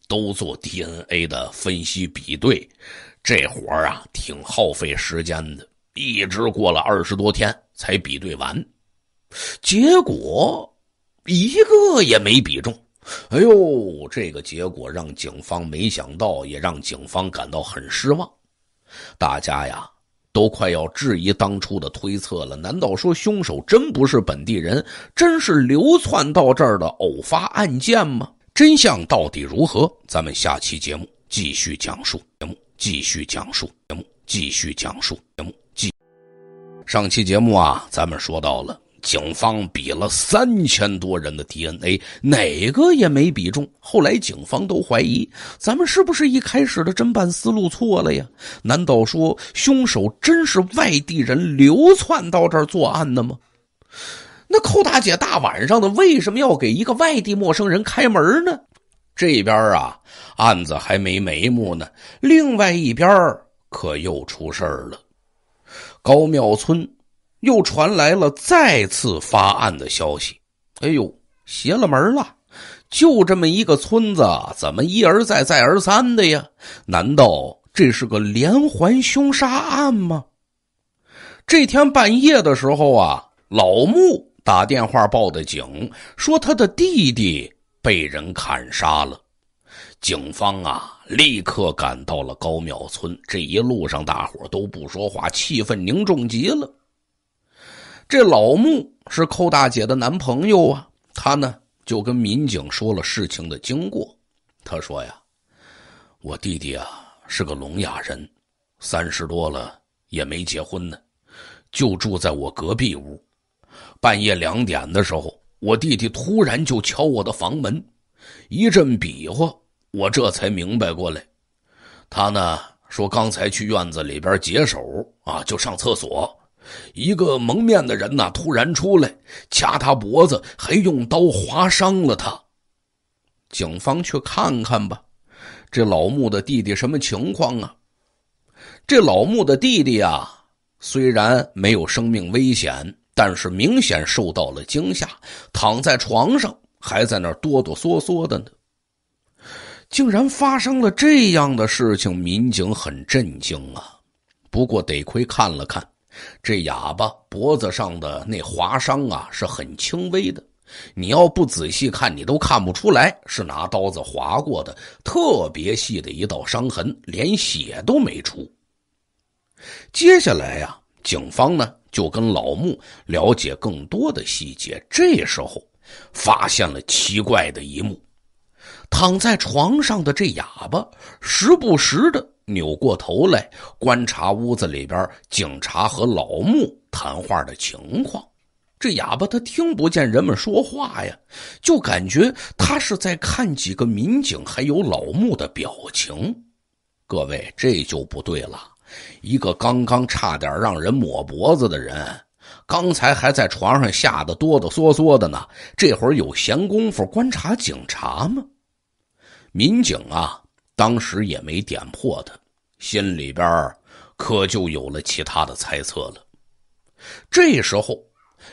都做 DNA 的分析比对，这活啊，挺耗费时间的，一直过了二十多天才比对完。结果。一个也没比中，哎呦，这个结果让警方没想到，也让警方感到很失望。大家呀，都快要质疑当初的推测了。难道说凶手真不是本地人，真是流窜到这儿的偶发案件吗？真相到底如何？咱们下期节目继续讲述。节目继续讲述。节目继续讲述。节目继上期节目啊，咱们说到了。警方比了三千多人的 DNA，哪个也没比中。后来警方都怀疑，咱们是不是一开始的侦办思路错了呀？难道说凶手真是外地人流窜到这儿作案的吗？那寇大姐大晚上的为什么要给一个外地陌生人开门呢？这边啊，案子还没眉目呢。另外一边可又出事了，高庙村。又传来了再次发案的消息，哎呦，邪了门了！就这么一个村子，怎么一而再、再而三的呀？难道这是个连环凶杀案吗？这天半夜的时候啊，老穆打电话报的警，说他的弟弟被人砍杀了。警方啊，立刻赶到了高庙村。这一路上，大伙都不说话，气氛凝重极了。这老穆是寇大姐的男朋友啊，他呢就跟民警说了事情的经过。他说呀：“我弟弟啊是个聋哑人，三十多了也没结婚呢，就住在我隔壁屋。半夜两点的时候，我弟弟突然就敲我的房门，一阵比划，我这才明白过来。他呢说刚才去院子里边解手啊，就上厕所。”一个蒙面的人呐，突然出来掐他脖子，还用刀划伤了他。警方去看看吧，这老穆的弟弟什么情况啊？这老穆的弟弟啊，虽然没有生命危险，但是明显受到了惊吓，躺在床上还在那哆哆嗦嗦的呢。竟然发生了这样的事情，民警很震惊啊！不过得亏看了看。这哑巴脖子上的那划伤啊，是很轻微的，你要不仔细看，你都看不出来是拿刀子划过的，特别细的一道伤痕，连血都没出。接下来呀，警方呢就跟老穆了解更多的细节，这时候发现了奇怪的一幕：躺在床上的这哑巴，时不时的。扭过头来观察屋子里边警察和老穆谈话的情况，这哑巴他听不见人们说话呀，就感觉他是在看几个民警还有老穆的表情。各位，这就不对了，一个刚刚差点让人抹脖子的人，刚才还在床上吓得哆哆嗦嗦的呢，这会有闲工夫观察警察吗？民警啊。当时也没点破，他心里边可就有了其他的猜测了。这时候，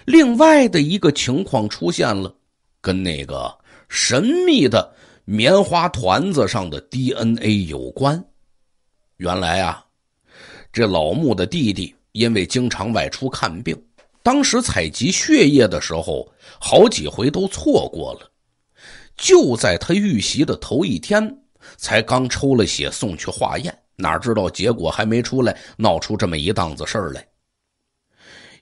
另外的一个情况出现了，跟那个神秘的棉花团子上的 DNA 有关。原来啊，这老穆的弟弟因为经常外出看病，当时采集血液的时候，好几回都错过了。就在他遇袭的头一天。才刚抽了血送去化验，哪知道结果还没出来，闹出这么一档子事儿来。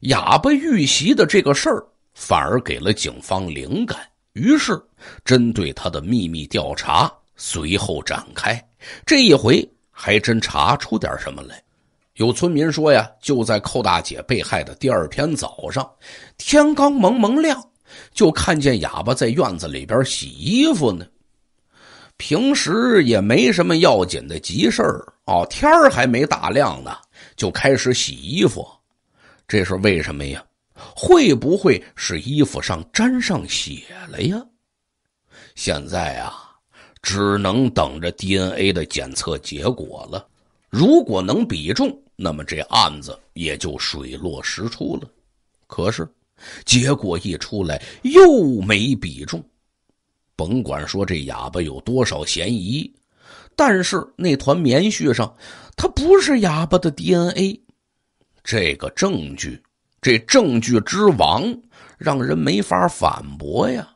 哑巴遇袭的这个事儿，反而给了警方灵感，于是针对他的秘密调查随后展开。这一回还真查出点什么来。有村民说呀，就在寇大姐被害的第二天早上，天刚蒙蒙亮，就看见哑巴在院子里边洗衣服呢。平时也没什么要紧的急事儿哦，天儿还没大亮呢，就开始洗衣服，这是为什么呀？会不会是衣服上沾上血了呀？现在啊，只能等着 DNA 的检测结果了。如果能比中，那么这案子也就水落石出了。可是，结果一出来又没比中。甭管说这哑巴有多少嫌疑，但是那团棉絮上，他不是哑巴的 DNA，这个证据，这证据之王，让人没法反驳呀。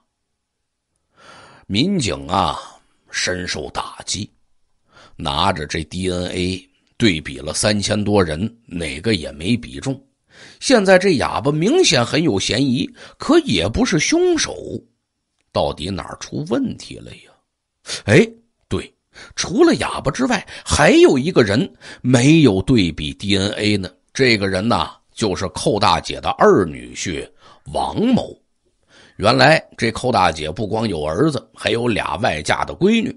民警啊，深受打击，拿着这 DNA 对比了三千多人，哪个也没比中。现在这哑巴明显很有嫌疑，可也不是凶手。到底哪儿出问题了呀？哎，对，除了哑巴之外，还有一个人没有对比 DNA 呢。这个人呢，就是寇大姐的二女婿王某。原来这寇大姐不光有儿子，还有俩外嫁的闺女。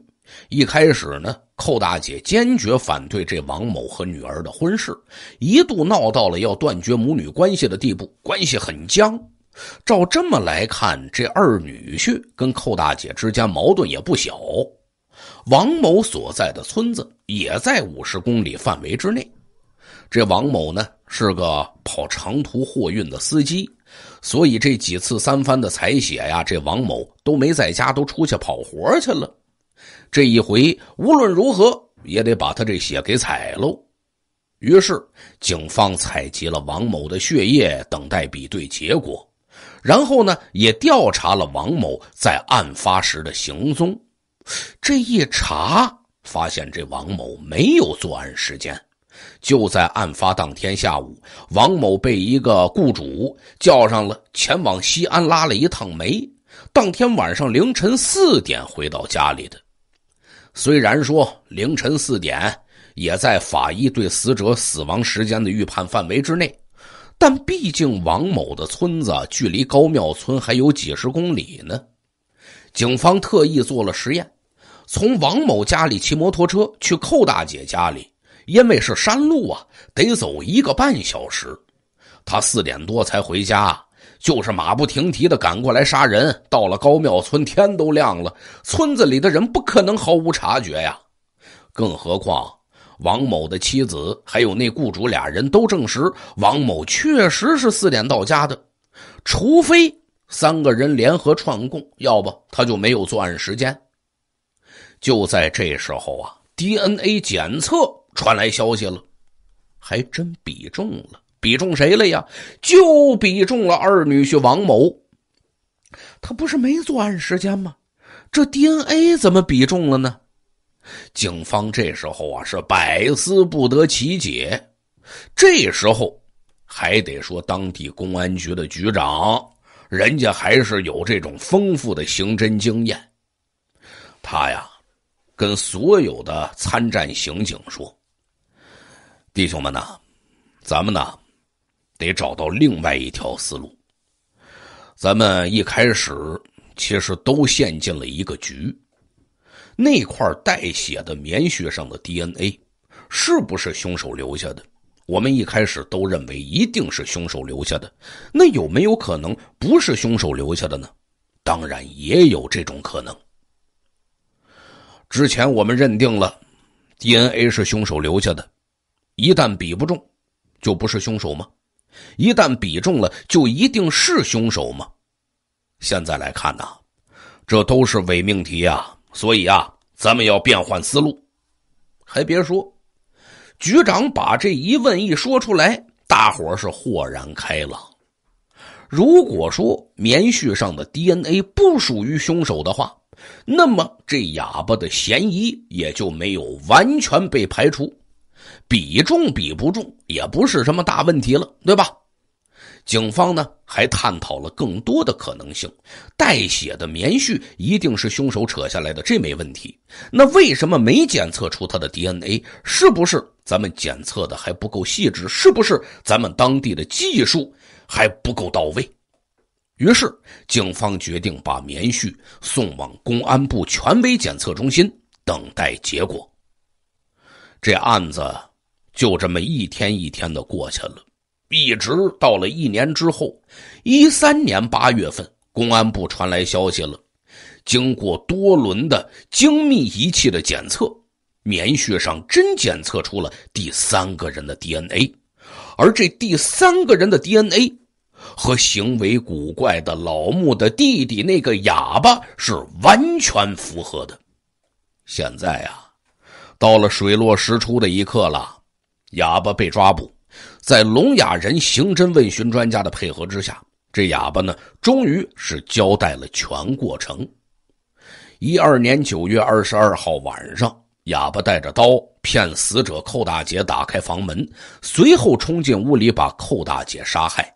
一开始呢，寇大姐坚决反对这王某和女儿的婚事，一度闹到了要断绝母女关系的地步，关系很僵。照这么来看，这二女婿跟寇大姐之间矛盾也不小。王某所在的村子也在五十公里范围之内。这王某呢是个跑长途货运的司机，所以这几次三番的采血呀，这王某都没在家，都出去跑活去了。这一回无论如何也得把他这血给采喽。于是，警方采集了王某的血液，等待比对结果。然后呢，也调查了王某在案发时的行踪，这一查发现这王某没有作案时间。就在案发当天下午，王某被一个雇主叫上了，前往西安拉了一趟煤。当天晚上凌晨四点回到家里的，虽然说凌晨四点也在法医对死者死亡时间的预判范围之内。但毕竟王某的村子距离高庙村还有几十公里呢，警方特意做了实验，从王某家里骑摩托车去寇大姐家里，因为是山路啊，得走一个半小时，他四点多才回家，就是马不停蹄的赶过来杀人。到了高庙村，天都亮了，村子里的人不可能毫无察觉呀，更何况。王某的妻子还有那雇主俩人都证实，王某确实是四点到家的。除非三个人联合串供，要不他就没有作案时间。就在这时候啊，DNA 检测传来消息了，还真比中了，比中谁了呀？就比中了二女婿王某。他不是没作案时间吗？这 DNA 怎么比中了呢？警方这时候啊是百思不得其解，这时候还得说当地公安局的局长，人家还是有这种丰富的刑侦经验。他呀，跟所有的参战刑警说：“弟兄们呐，咱们呢得找到另外一条思路。咱们一开始其实都陷进了一个局。”那块带血的棉靴上的 DNA，是不是凶手留下的？我们一开始都认为一定是凶手留下的。那有没有可能不是凶手留下的呢？当然也有这种可能。之前我们认定了 DNA 是凶手留下的，一旦比不中，就不是凶手吗？一旦比中了，就一定是凶手吗？现在来看呐，这都是伪命题啊！所以啊，咱们要变换思路。还别说，局长把这一问一说出来，大伙是豁然开朗。如果说棉絮上的 DNA 不属于凶手的话，那么这哑巴的嫌疑也就没有完全被排除，比重比不重也不是什么大问题了，对吧？警方呢还探讨了更多的可能性，带血的棉絮一定是凶手扯下来的，这没问题。那为什么没检测出他的 DNA？是不是咱们检测的还不够细致？是不是咱们当地的技术还不够到位？于是警方决定把棉絮送往公安部权威检测中心，等待结果。这案子就这么一天一天的过去了。一直到了一年之后，一三年八月份，公安部传来消息了。经过多轮的精密仪器的检测，棉絮上真检测出了第三个人的 DNA，而这第三个人的 DNA 和行为古怪的老穆的弟弟那个哑巴是完全符合的。现在啊，到了水落石出的一刻了，哑巴被抓捕。在聋哑人刑侦问询专家的配合之下，这哑巴呢，终于是交代了全过程。一二年九月二十二号晚上，哑巴带着刀骗死者寇大姐打开房门，随后冲进屋里把寇大姐杀害。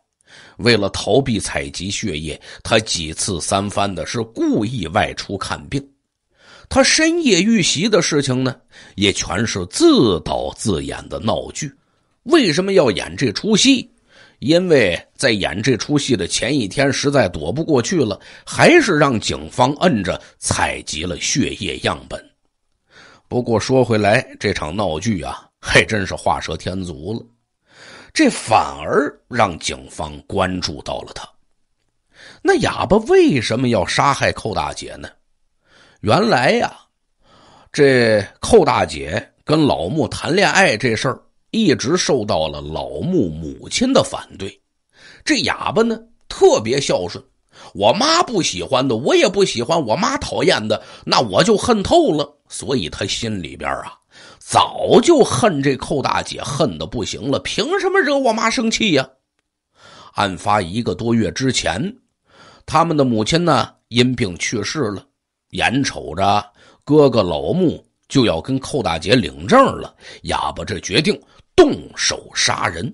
为了逃避采集血液，他几次三番的是故意外出看病。他深夜遇袭的事情呢，也全是自导自演的闹剧。为什么要演这出戏？因为在演这出戏的前一天，实在躲不过去了，还是让警方摁着采集了血液样本。不过说回来，这场闹剧啊，还真是画蛇添足了，这反而让警方关注到了他。那哑巴为什么要杀害寇大姐呢？原来呀，这寇大姐跟老穆谈恋爱这事儿。一直受到了老穆母亲的反对，这哑巴呢特别孝顺，我妈不喜欢的我也不喜欢，我妈讨厌的那我就恨透了，所以他心里边啊早就恨这寇大姐恨的不行了，凭什么惹我妈生气呀？案发一个多月之前，他们的母亲呢因病去世了，眼瞅着哥哥老穆就要跟寇大姐领证了，哑巴这决定。动手杀人，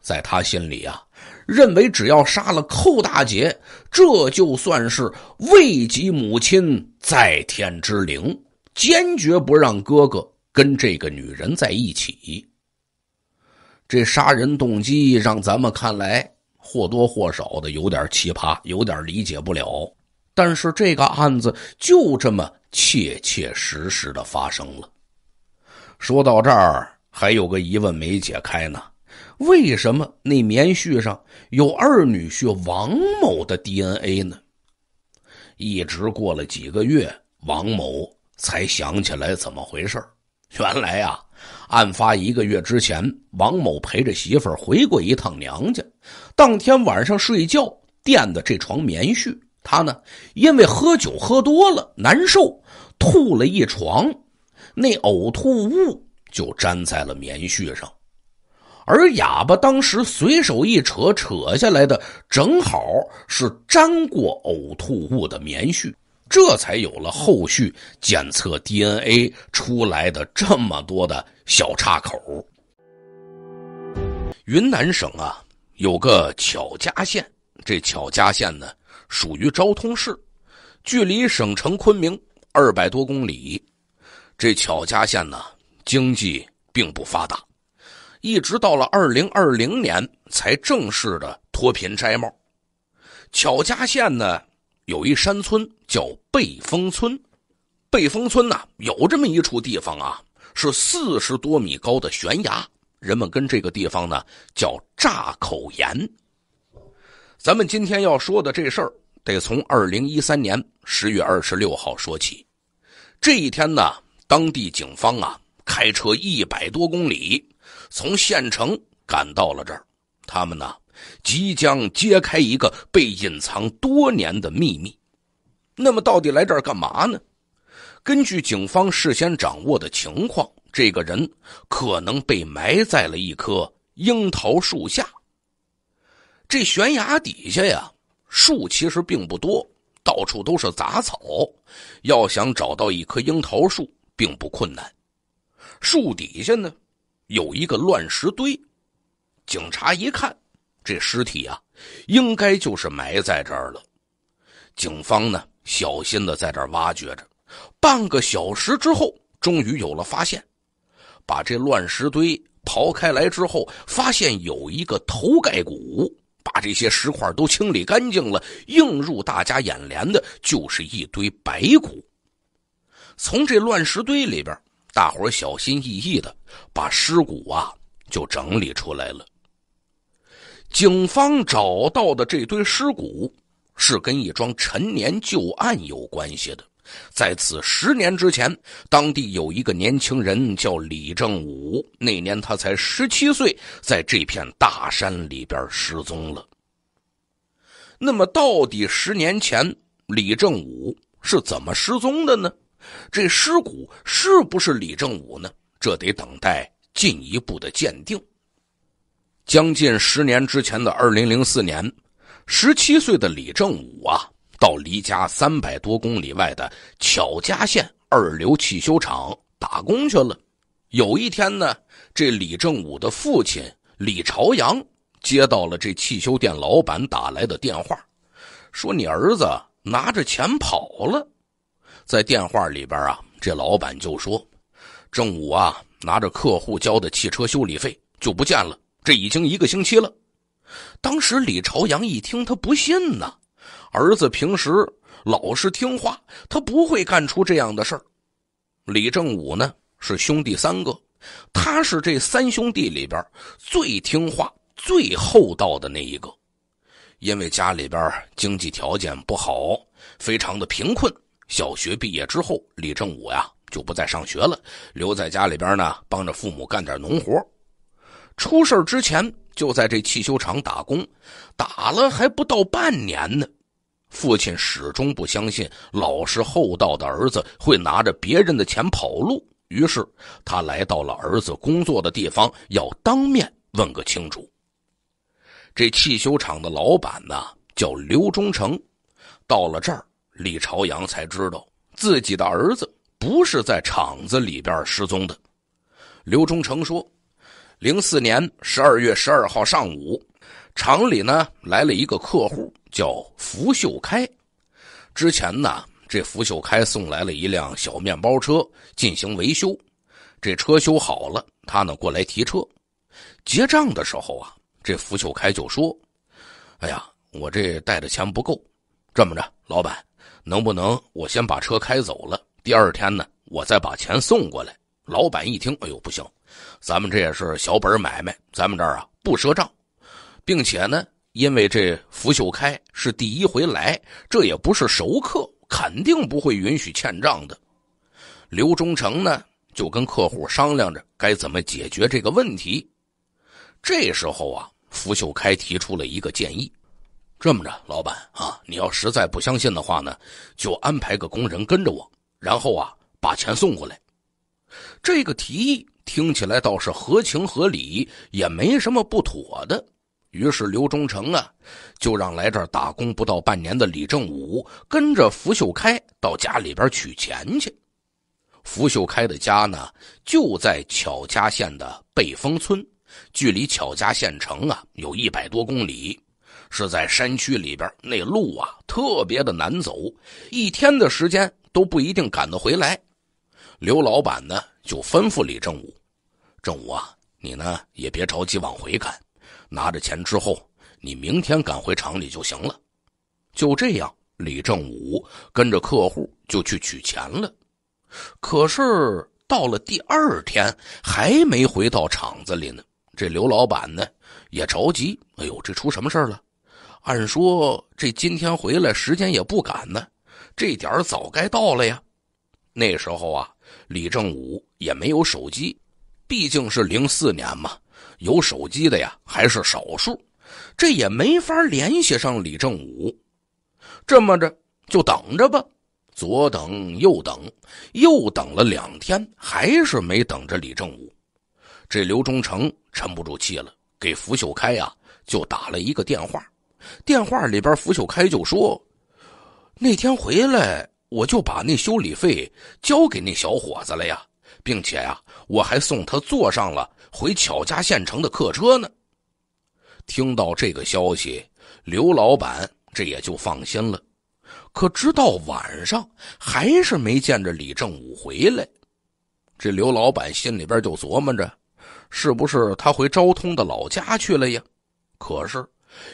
在他心里啊，认为只要杀了寇大姐，这就算是慰藉母亲在天之灵，坚决不让哥哥跟这个女人在一起。这杀人动机让咱们看来或多或少的有点奇葩，有点理解不了。但是这个案子就这么切切实实的发生了。说到这儿。还有个疑问没解开呢，为什么那棉絮上有二女婿王某的 DNA 呢？一直过了几个月，王某才想起来怎么回事原来啊，案发一个月之前，王某陪着媳妇儿回过一趟娘家，当天晚上睡觉垫的这床棉絮，他呢因为喝酒喝多了难受，吐了一床，那呕吐物。就粘在了棉絮上，而哑巴当时随手一扯，扯下来的正好是粘过呕吐物的棉絮，这才有了后续检测 DNA 出来的这么多的小岔口。云南省啊，有个巧家县，这巧家县呢属于昭通市，距离省城昆明二百多公里，这巧家县呢。经济并不发达，一直到了二零二零年才正式的脱贫摘帽。巧家县呢，有一山村叫背风村，背风村呢有这么一处地方啊，是四十多米高的悬崖，人们跟这个地方呢叫炸口岩。咱们今天要说的这事儿，得从二零一三年十月二十六号说起。这一天呢，当地警方啊。开车一百多公里，从县城赶到了这儿，他们呢，即将揭开一个被隐藏多年的秘密。那么，到底来这儿干嘛呢？根据警方事先掌握的情况，这个人可能被埋在了一棵樱桃树下。这悬崖底下呀，树其实并不多，到处都是杂草，要想找到一棵樱桃树并不困难。树底下呢，有一个乱石堆。警察一看，这尸体啊，应该就是埋在这儿了。警方呢，小心的在这儿挖掘着。半个小时之后，终于有了发现。把这乱石堆刨开来之后，发现有一个头盖骨。把这些石块都清理干净了，映入大家眼帘的就是一堆白骨。从这乱石堆里边。大伙小心翼翼的把尸骨啊就整理出来了。警方找到的这堆尸骨是跟一桩陈年旧案有关系的。在此十年之前，当地有一个年轻人叫李正武，那年他才十七岁，在这片大山里边失踪了。那么，到底十年前李正武是怎么失踪的呢？这尸骨是不是李正武呢？这得等待进一步的鉴定。将近十年之前的二零零四年，十七岁的李正武啊，到离家三百多公里外的巧家县二流汽修厂打工去了。有一天呢，这李正武的父亲李朝阳接到了这汽修店老板打来的电话，说你儿子拿着钱跑了。在电话里边啊，这老板就说：“正武啊，拿着客户交的汽车修理费就不见了，这已经一个星期了。”当时李朝阳一听，他不信呢。儿子平时老是听话，他不会干出这样的事儿。李正武呢是兄弟三个，他是这三兄弟里边最听话、最厚道的那一个，因为家里边经济条件不好，非常的贫困。小学毕业之后，李正武呀就不再上学了，留在家里边呢，帮着父母干点农活。出事之前就在这汽修厂打工，打了还不到半年呢。父亲始终不相信老实厚道的儿子会拿着别人的钱跑路，于是他来到了儿子工作的地方，要当面问个清楚。这汽修厂的老板呢叫刘忠成，到了这儿。李朝阳才知道自己的儿子不是在厂子里边失踪的。刘忠诚说：“零四年十二月十二号上午，厂里呢来了一个客户，叫福秀开。之前呢，这福秀开送来了一辆小面包车进行维修，这车修好了，他呢过来提车。结账的时候啊，这福秀开就说：‘哎呀，我这带的钱不够，这么着，老板。’”能不能我先把车开走了？第二天呢，我再把钱送过来。老板一听，哎呦，不行，咱们这也是小本买卖，咱们这儿啊不赊账，并且呢，因为这福秀开是第一回来，这也不是熟客，肯定不会允许欠账的。刘忠诚呢就跟客户商量着该怎么解决这个问题。这时候啊，福秀开提出了一个建议。这么着，老板啊，你要实在不相信的话呢，就安排个工人跟着我，然后啊，把钱送过来。这个提议听起来倒是合情合理，也没什么不妥的。于是刘忠诚啊，就让来这儿打工不到半年的李正武跟着福秀开到家里边取钱去。福秀开的家呢，就在巧家县的北风村，距离巧家县城啊，有一百多公里。是在山区里边，那路啊特别的难走，一天的时间都不一定赶得回来。刘老板呢就吩咐李正武：“正武啊，你呢也别着急往回赶，拿着钱之后，你明天赶回厂里就行了。”就这样，李正武跟着客户就去取钱了。可是到了第二天还没回到厂子里呢，这刘老板呢也着急：“哎呦，这出什么事了？”按说这今天回来时间也不赶呢，这点儿早该到了呀。那时候啊，李正武也没有手机，毕竟是零四年嘛，有手机的呀还是少数，这也没法联系上李正武。这么着就等着吧，左等右等又等了两天，还是没等着李正武。这刘忠诚沉不住气了，给福秀开呀就打了一个电话。电话里边，福秀开就说：“那天回来，我就把那修理费交给那小伙子了呀，并且啊，我还送他坐上了回巧家县城的客车呢。”听到这个消息，刘老板这也就放心了。可直到晚上，还是没见着李正武回来。这刘老板心里边就琢磨着，是不是他回昭通的老家去了呀？可是。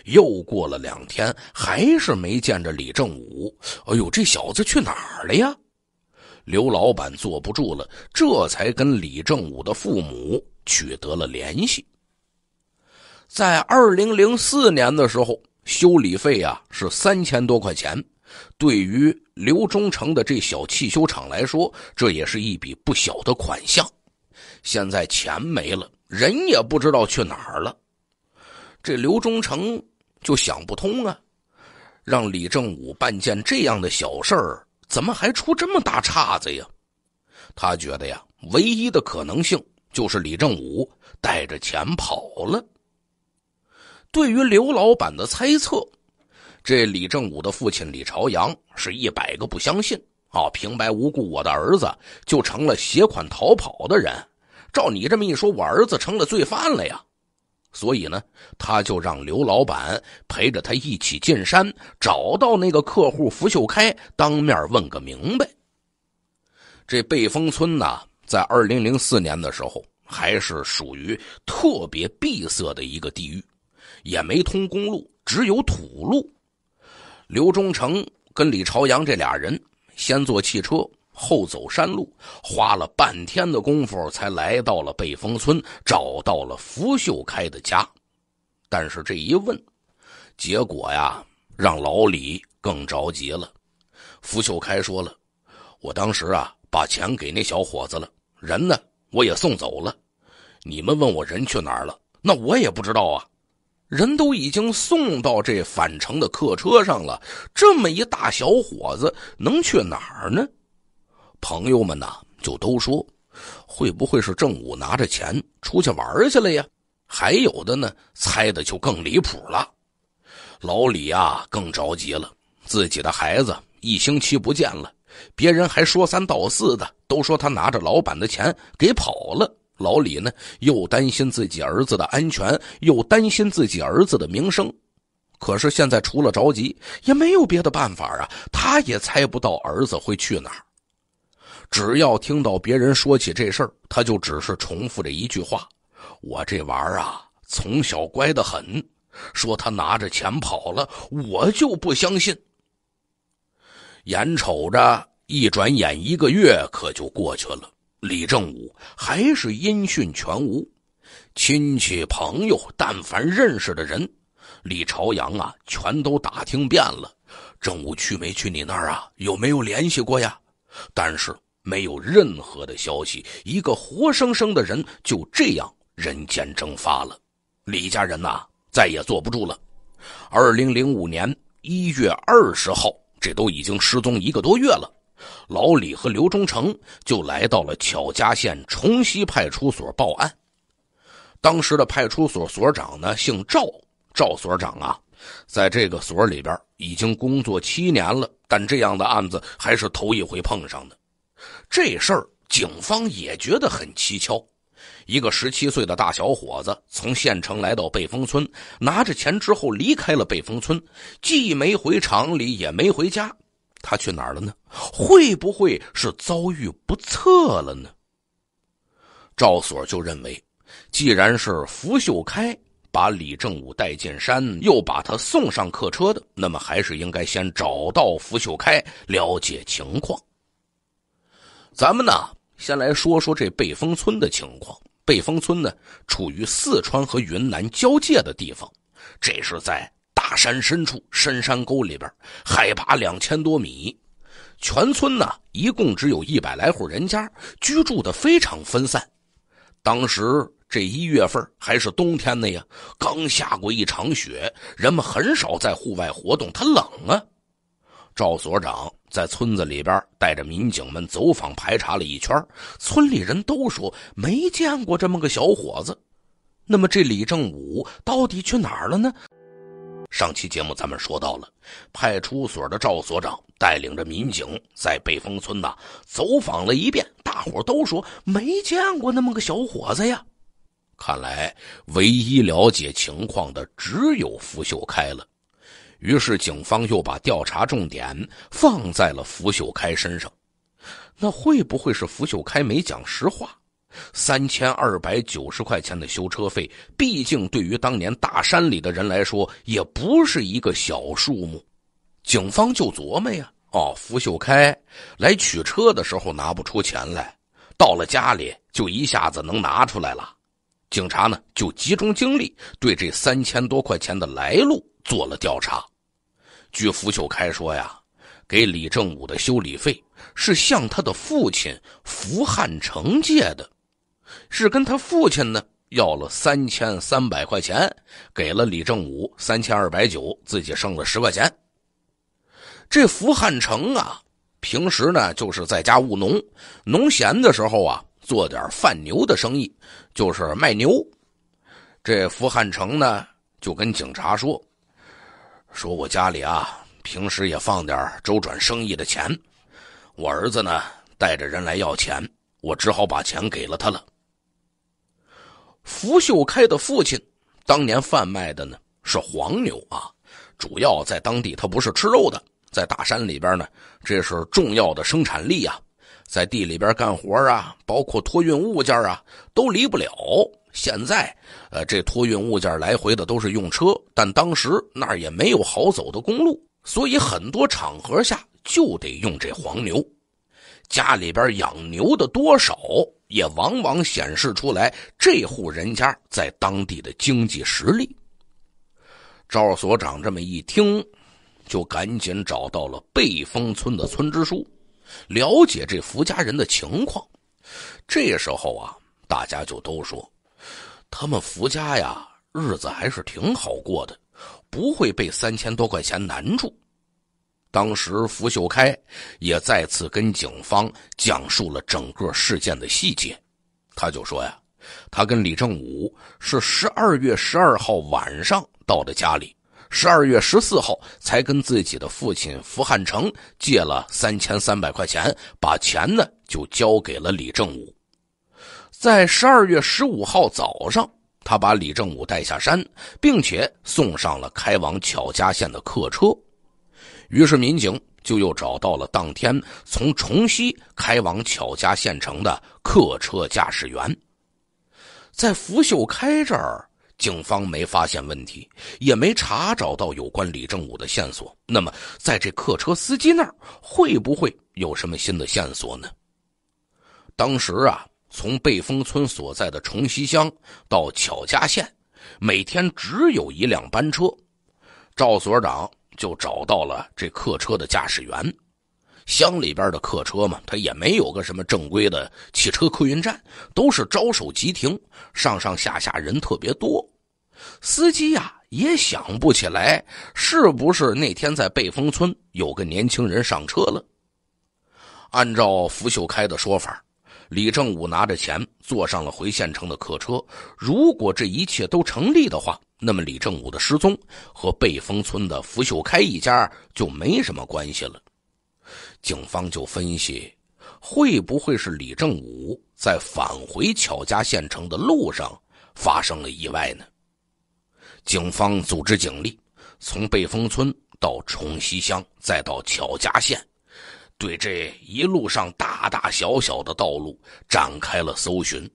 又过了两天，还是没见着李正武。哎呦，这小子去哪儿了呀？刘老板坐不住了，这才跟李正武的父母取得了联系。在二零零四年的时候，修理费呀是三千多块钱，对于刘忠诚的这小汽修厂来说，这也是一笔不小的款项。现在钱没了，人也不知道去哪儿了。这刘忠诚就想不通啊，让李正武办件这样的小事儿，怎么还出这么大岔子呀？他觉得呀，唯一的可能性就是李正武带着钱跑了。对于刘老板的猜测，这李正武的父亲李朝阳是一百个不相信啊！平白无故，我的儿子就成了携款逃跑的人，照你这么一说，我儿子成了罪犯了呀？所以呢，他就让刘老板陪着他一起进山，找到那个客户福秀开，当面问个明白。这背风村呢，在二零零四年的时候，还是属于特别闭塞的一个地域，也没通公路，只有土路。刘忠诚跟李朝阳这俩人先坐汽车。后走山路，花了半天的功夫才来到了北风村，找到了福秀开的家。但是这一问，结果呀让老李更着急了。福秀开说了：“我当时啊，把钱给那小伙子了，人呢我也送走了。你们问我人去哪儿了，那我也不知道啊。人都已经送到这返程的客车上了，这么一大小伙子能去哪儿呢？”朋友们呢，就都说，会不会是正午拿着钱出去玩去了呀？还有的呢，猜的就更离谱了。老李啊，更着急了，自己的孩子一星期不见了，别人还说三道四的，都说他拿着老板的钱给跑了。老李呢，又担心自己儿子的安全，又担心自己儿子的名声。可是现在除了着急，也没有别的办法啊。他也猜不到儿子会去哪儿。只要听到别人说起这事儿，他就只是重复着一句话：“我这娃儿啊，从小乖得很。说他拿着钱跑了，我就不相信。”眼瞅着一转眼一个月，可就过去了。李正武还是音讯全无，亲戚朋友，但凡认识的人，李朝阳啊，全都打听遍了。正武去没去你那儿啊？有没有联系过呀？但是。没有任何的消息，一个活生生的人就这样人间蒸发了。李家人呐，再也坐不住了。二零零五年一月二十号，这都已经失踪一个多月了。老李和刘忠成就来到了巧家县崇溪派出所报案。当时的派出所所长呢，姓赵，赵所长啊，在这个所里边已经工作七年了，但这样的案子还是头一回碰上的。这事儿，警方也觉得很蹊跷。一个十七岁的大小伙子从县城来到北峰村，拿着钱之后离开了北峰村，既没回厂里，也没回家，他去哪儿了呢？会不会是遭遇不测了呢？赵所就认为，既然是福秀开把李正武带进山，又把他送上客车的，那么还是应该先找到福秀开，了解情况。咱们呢，先来说说这北峰村的情况。北峰村呢，处于四川和云南交界的地方，这是在大山深处、深山沟里边，海拔两千多米。全村呢，一共只有一百来户人家，居住的非常分散。当时这一月份还是冬天的呀，刚下过一场雪，人们很少在户外活动，它冷啊。赵所长在村子里边带着民警们走访排查了一圈，村里人都说没见过这么个小伙子。那么这李正武到底去哪儿了呢？上期节目咱们说到了，派出所的赵所长带领着民警在北峰村呐走访了一遍，大伙都说没见过那么个小伙子呀。看来唯一了解情况的只有福秀开了。于是警方又把调查重点放在了福秀开身上，那会不会是福秀开没讲实话？三千二百九十块钱的修车费，毕竟对于当年大山里的人来说，也不是一个小数目。警方就琢磨呀，哦，福秀开来取车的时候拿不出钱来，到了家里就一下子能拿出来了。警察呢，就集中精力对这三千多块钱的来路做了调查。据福秀开说呀，给李正武的修理费是向他的父亲福汉成借的，是跟他父亲呢要了三千三百块钱，给了李正武三千二百九，自己剩了十块钱。这福汉成啊，平时呢就是在家务农，农闲的时候啊做点贩牛的生意，就是卖牛。这福汉成呢就跟警察说。说我家里啊，平时也放点周转生意的钱。我儿子呢，带着人来要钱，我只好把钱给了他了。福秀开的父亲，当年贩卖的呢是黄牛啊，主要在当地他不是吃肉的，在大山里边呢，这是重要的生产力啊，在地里边干活啊，包括托运物件啊，都离不了。现在，呃，这托运物件来回的都是用车，但当时那儿也没有好走的公路，所以很多场合下就得用这黄牛。家里边养牛的多少，也往往显示出来这户人家在当地的经济实力。赵所长这么一听，就赶紧找到了北丰村的村支书，了解这福家人的情况。这时候啊，大家就都说。他们福家呀，日子还是挺好过的，不会被三千多块钱难住。当时福秀开也再次跟警方讲述了整个事件的细节，他就说呀：“他跟李正武是十二月十二号晚上到的家里，十二月十四号才跟自己的父亲福汉成借了三千三百块钱，把钱呢就交给了李正武。”在十二月十五号早上，他把李正武带下山，并且送上了开往巧家县的客车。于是民警就又找到了当天从重溪开往巧家县城的客车驾驶员。在福秀开这儿，警方没发现问题，也没查找到有关李正武的线索。那么，在这客车司机那儿，会不会有什么新的线索呢？当时啊。从贝风村所在的崇溪乡到巧家县，每天只有一辆班车。赵所长就找到了这客车的驾驶员。乡里边的客车嘛，他也没有个什么正规的汽车客运站，都是招手即停，上上下下人特别多。司机呀也想不起来是不是那天在贝风村有个年轻人上车了。按照福秀开的说法。李正武拿着钱坐上了回县城的客车。如果这一切都成立的话，那么李正武的失踪和被封村的福秀开一家就没什么关系了。警方就分析，会不会是李正武在返回巧家县城的路上发生了意外呢？警方组织警力，从北封村到崇溪乡，再到巧家县。对这一路上大大小小的道路展开了搜寻。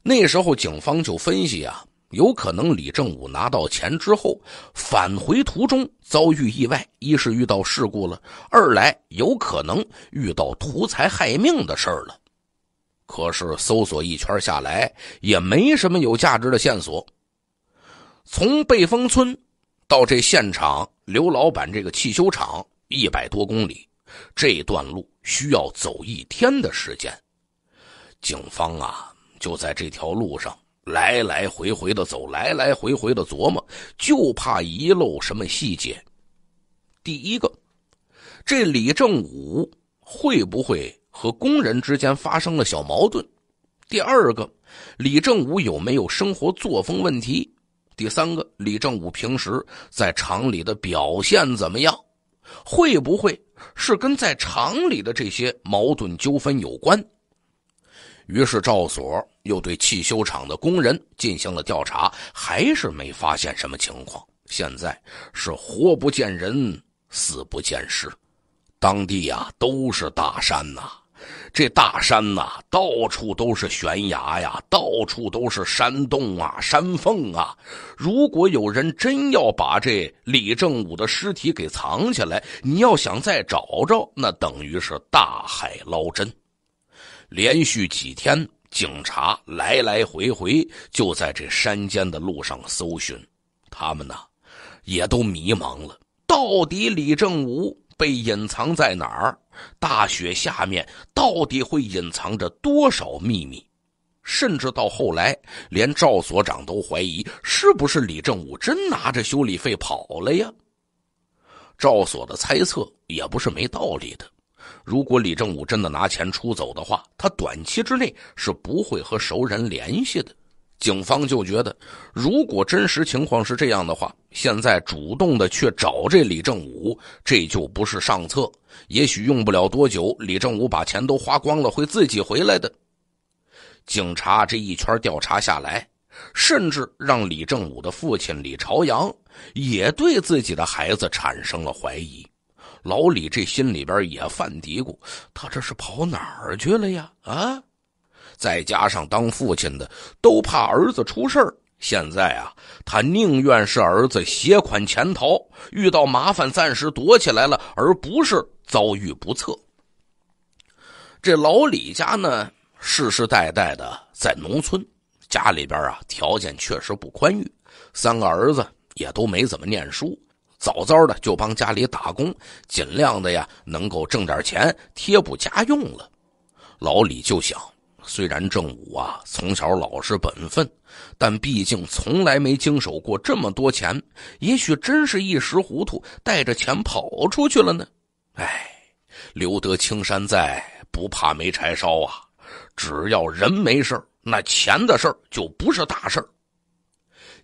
那时候，警方就分析啊，有可能李正武拿到钱之后，返回途中遭遇意外，一是遇到事故了，二来有可能遇到图财害命的事儿了。可是，搜索一圈下来，也没什么有价值的线索。从背风村到这现场，刘老板这个汽修厂，一百多公里。这段路需要走一天的时间，警方啊就在这条路上来来回回的走，来来回回的琢磨，就怕遗漏什么细节。第一个，这李正武会不会和工人之间发生了小矛盾？第二个，李正武有没有生活作风问题？第三个，李正武平时在厂里的表现怎么样？会不会？是跟在厂里的这些矛盾纠纷有关，于是赵所又对汽修厂的工人进行了调查，还是没发现什么情况。现在是活不见人，死不见尸，当地呀都是大山呐。这大山呐，到处都是悬崖呀，到处都是山洞啊、山缝啊。如果有人真要把这李正武的尸体给藏起来，你要想再找着，那等于是大海捞针。连续几天，警察来来回回就在这山间的路上搜寻，他们呢，也都迷茫了，到底李正武。被隐藏在哪儿？大雪下面到底会隐藏着多少秘密？甚至到后来，连赵所长都怀疑是不是李正武真拿着修理费跑了呀？赵所的猜测也不是没道理的。如果李正武真的拿钱出走的话，他短期之内是不会和熟人联系的。警方就觉得，如果真实情况是这样的话，现在主动的去找这李正武，这就不是上策。也许用不了多久，李正武把钱都花光了，会自己回来的。警察这一圈调查下来，甚至让李正武的父亲李朝阳也对自己的孩子产生了怀疑。老李这心里边也犯嘀咕，他这是跑哪儿去了呀？啊？再加上当父亲的都怕儿子出事儿，现在啊，他宁愿是儿子携款潜逃，遇到麻烦暂时躲起来了，而不是遭遇不测。这老李家呢，世世代代的在农村，家里边啊条件确实不宽裕，三个儿子也都没怎么念书，早早的就帮家里打工，尽量的呀能够挣点钱贴补家用了。老李就想。虽然正武啊，从小老实本分，但毕竟从来没经手过这么多钱，也许真是一时糊涂，带着钱跑出去了呢。哎，留得青山在，不怕没柴烧啊！只要人没事那钱的事儿就不是大事儿。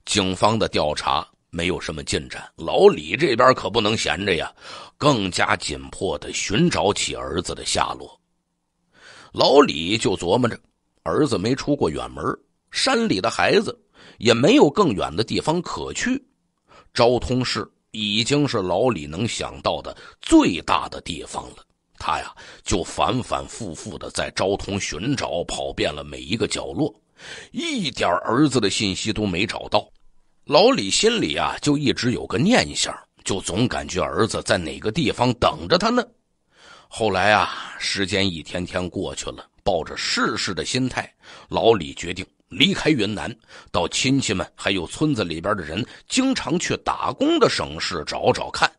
警方的调查没有什么进展，老李这边可不能闲着呀，更加紧迫的寻找起儿子的下落。老李就琢磨着，儿子没出过远门，山里的孩子也没有更远的地方可去。昭通市已经是老李能想到的最大的地方了。他呀，就反反复复的在昭通寻找，跑遍了每一个角落，一点儿子的信息都没找到。老李心里啊，就一直有个念想，就总感觉儿子在哪个地方等着他呢。后来啊，时间一天天过去了，抱着试试的心态，老李决定离开云南，到亲戚们还有村子里边的人经常去打工的省市找找看。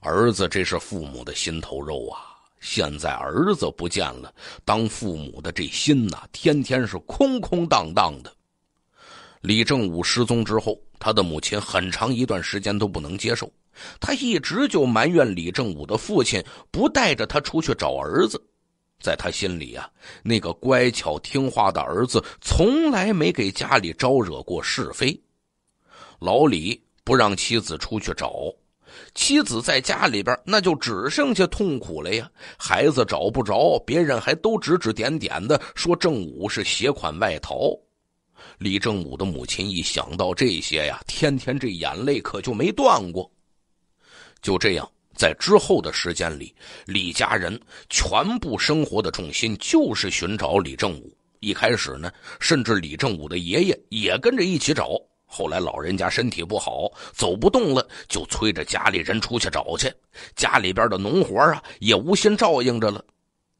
儿子，这是父母的心头肉啊！现在儿子不见了，当父母的这心呐，天天是空空荡荡的。李正武失踪之后，他的母亲很长一段时间都不能接受。他一直就埋怨李正武的父亲不带着他出去找儿子。在他心里啊，那个乖巧听话的儿子从来没给家里招惹过是非。老李不让妻子出去找，妻子在家里边那就只剩下痛苦了呀。孩子找不着，别人还都指指点点的说正武是携款外逃。李正武的母亲一想到这些呀，天天这眼泪可就没断过。就这样，在之后的时间里，李家人全部生活的重心就是寻找李正武。一开始呢，甚至李正武的爷爷也跟着一起找。后来老人家身体不好，走不动了，就催着家里人出去找去。家里边的农活啊，也无心照应着了。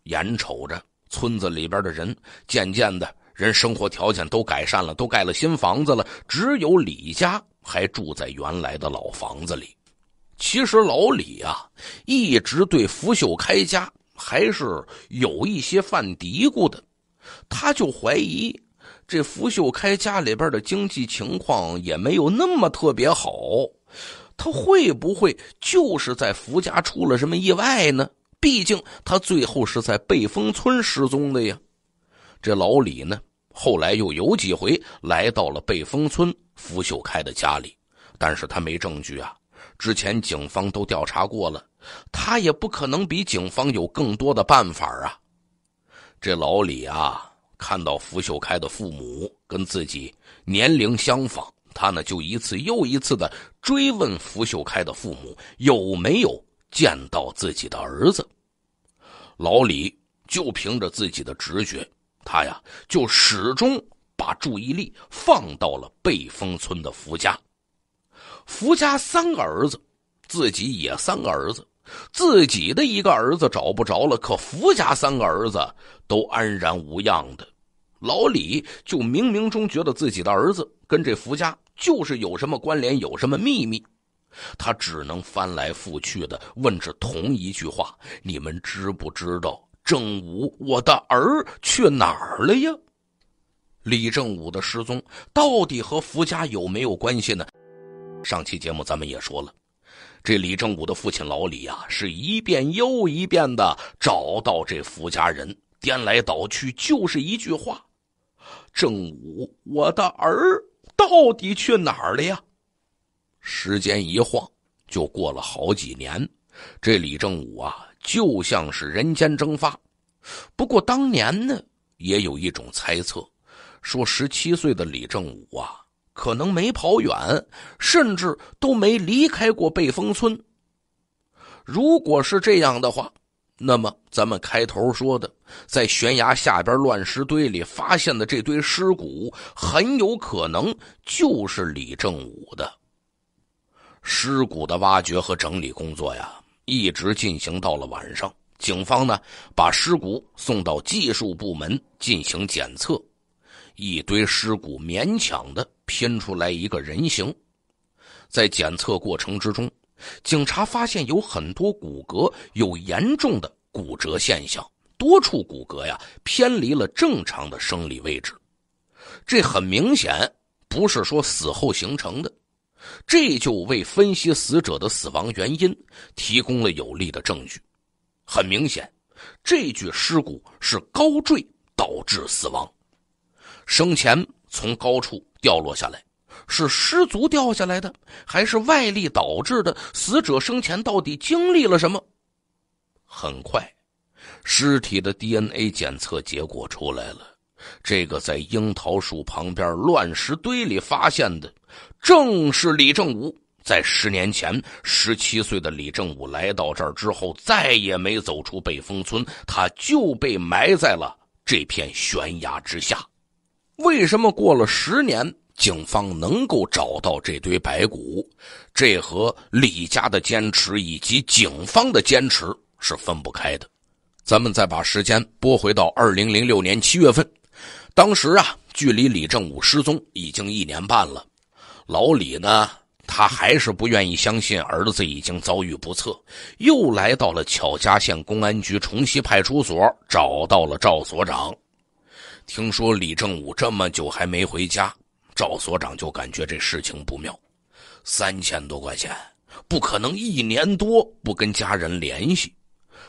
眼瞅着村子里边的人渐渐的。人生活条件都改善了，都盖了新房子了，只有李家还住在原来的老房子里。其实老李啊，一直对福秀开家还是有一些犯嘀咕的。他就怀疑，这福秀开家里边的经济情况也没有那么特别好。他会不会就是在福家出了什么意外呢？毕竟他最后是在背风村失踪的呀。这老李呢，后来又有几回来到了被封村福秀开的家里，但是他没证据啊。之前警方都调查过了，他也不可能比警方有更多的办法啊。这老李啊，看到福秀开的父母跟自己年龄相仿，他呢就一次又一次的追问福秀开的父母有没有见到自己的儿子。老李就凭着自己的直觉。他呀，就始终把注意力放到了被封村的福家。福家三个儿子，自己也三个儿子，自己的一个儿子找不着了，可福家三个儿子都安然无恙的。老李就冥冥中觉得自己的儿子跟这福家就是有什么关联，有什么秘密，他只能翻来覆去的问着同一句话：“你们知不知道？”正武，我的儿去哪儿了呀？李正武的失踪到底和福家有没有关系呢？上期节目咱们也说了，这李正武的父亲老李呀，是一遍又一遍的找到这福家人，颠来倒去就是一句话：“正武，我的儿到底去哪儿了呀？”时间一晃就过了好几年，这李正武啊。就像是人间蒸发。不过当年呢，也有一种猜测，说十七岁的李正武啊，可能没跑远，甚至都没离开过背风村。如果是这样的话，那么咱们开头说的，在悬崖下边乱石堆里发现的这堆尸骨，很有可能就是李正武的。尸骨的挖掘和整理工作呀。一直进行到了晚上，警方呢把尸骨送到技术部门进行检测，一堆尸骨勉强的拼出来一个人形。在检测过程之中，警察发现有很多骨骼有严重的骨折现象，多处骨骼呀偏离了正常的生理位置，这很明显不是说死后形成的。这就为分析死者的死亡原因提供了有力的证据。很明显，这具尸骨是高坠导致死亡，生前从高处掉落下来，是失足掉下来的，还是外力导致的？死者生前到底经历了什么？很快，尸体的 DNA 检测结果出来了，这个在樱桃树旁边乱石堆里发现的。正是李正武。在十年前，十七岁的李正武来到这儿之后，再也没走出北峰村，他就被埋在了这片悬崖之下。为什么过了十年，警方能够找到这堆白骨？这和李家的坚持以及警方的坚持是分不开的。咱们再把时间拨回到二零零六年七月份，当时啊，距离李正武失踪已经一年半了。老李呢？他还是不愿意相信儿子已经遭遇不测，又来到了巧家县公安局重溪派出所，找到了赵所长。听说李正武这么久还没回家，赵所长就感觉这事情不妙。三千多块钱，不可能一年多不跟家人联系。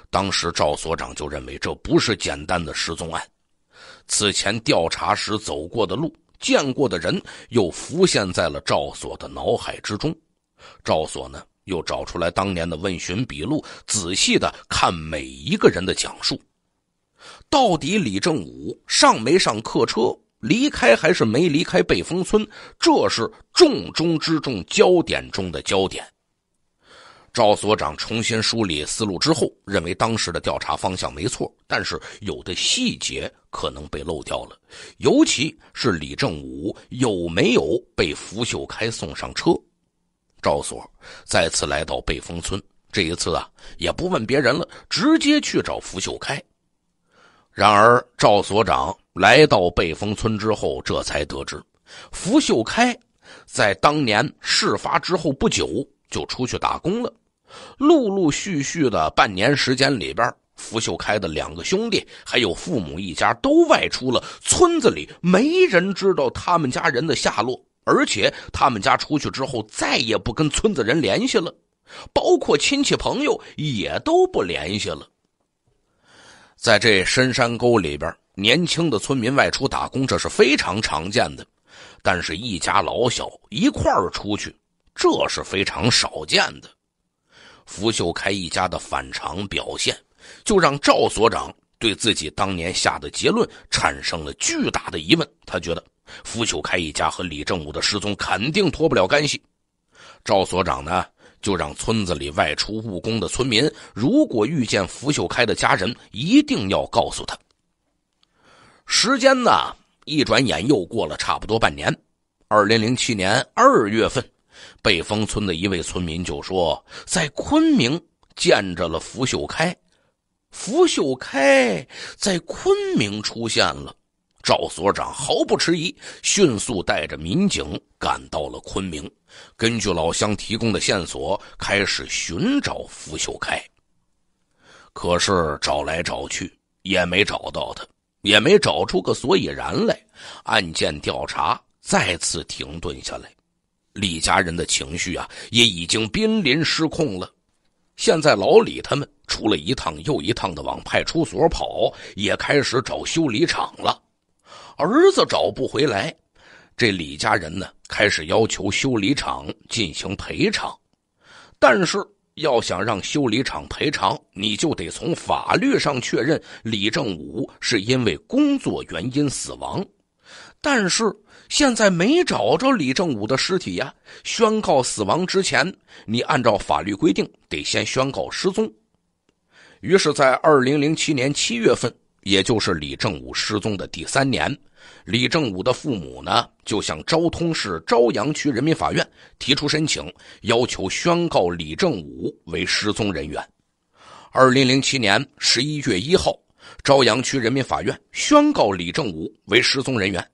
当时赵所长就认为这不是简单的失踪案。此前调查时走过的路。见过的人又浮现在了赵所的脑海之中，赵所呢又找出来当年的问询笔录，仔细的看每一个人的讲述，到底李正武上没上客车，离开还是没离开北峰村，这是重中之重、焦点中的焦点。赵所长重新梳理思路之后，认为当时的调查方向没错，但是有的细节可能被漏掉了，尤其是李正武有没有被福秀开送上车。赵所再次来到北风村，这一次啊，也不问别人了，直接去找福秀开。然而，赵所长来到北风村之后，这才得知，福秀开在当年事发之后不久就出去打工了。陆陆续续的半年时间里边，福秀开的两个兄弟，还有父母一家都外出了。村子里没人知道他们家人的下落，而且他们家出去之后再也不跟村子人联系了，包括亲戚朋友也都不联系了。在这深山沟里边，年轻的村民外出打工这是非常常见的，但是一家老小一块儿出去这是非常少见的。福秀开一家的反常表现，就让赵所长对自己当年下的结论产生了巨大的疑问。他觉得，福秀开一家和李正武的失踪肯定脱不了干系。赵所长呢，就让村子里外出务工的村民，如果遇见福秀开的家人，一定要告诉他。时间呢，一转眼又过了差不多半年，二零零七年二月份。北峰村的一位村民就说，在昆明见着了福秀开，福秀开在昆明出现了。赵所长毫不迟疑，迅速带着民警赶到了昆明，根据老乡提供的线索，开始寻找福秀开。可是找来找去也没找到他，也没找出个所以然来，案件调查再次停顿下来。李家人的情绪啊，也已经濒临失控了。现在老李他们出了一趟又一趟的往派出所跑，也开始找修理厂了。儿子找不回来，这李家人呢，开始要求修理厂进行赔偿。但是要想让修理厂赔偿，你就得从法律上确认李正武是因为工作原因死亡。但是。现在没找着李正武的尸体呀！宣告死亡之前，你按照法律规定得先宣告失踪。于是，在二零零七年七月份，也就是李正武失踪的第三年，李正武的父母呢就向昭通市昭阳区人民法院提出申请，要求宣告李正武为失踪人员。二零零七年十一月一号，昭阳区人民法院宣告李正武为失踪人员。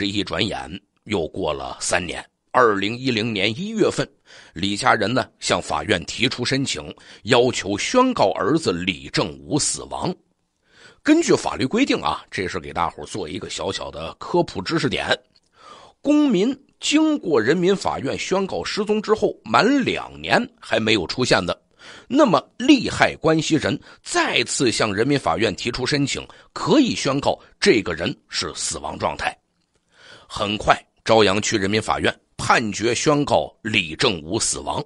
这一转眼又过了三年，二零一零年一月份，李家人呢向法院提出申请，要求宣告儿子李正武死亡。根据法律规定啊，这是给大伙做一个小小的科普知识点：公民经过人民法院宣告失踪之后满两年还没有出现的，那么利害关系人再次向人民法院提出申请，可以宣告这个人是死亡状态。很快，朝阳区人民法院判决宣告李正武死亡。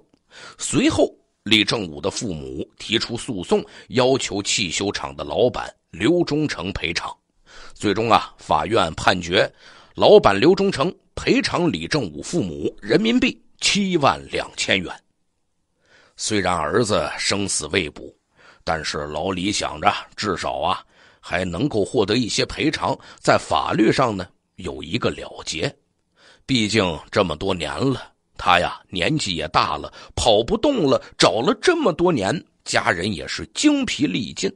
随后，李正武的父母提出诉讼，要求汽修厂的老板刘忠诚赔偿。最终啊，法院判决老板刘忠诚赔偿李正武父母人民币七万两千元。虽然儿子生死未卜，但是老李想着，至少啊，还能够获得一些赔偿，在法律上呢。有一个了结，毕竟这么多年了，他呀年纪也大了，跑不动了，找了这么多年，家人也是精疲力尽。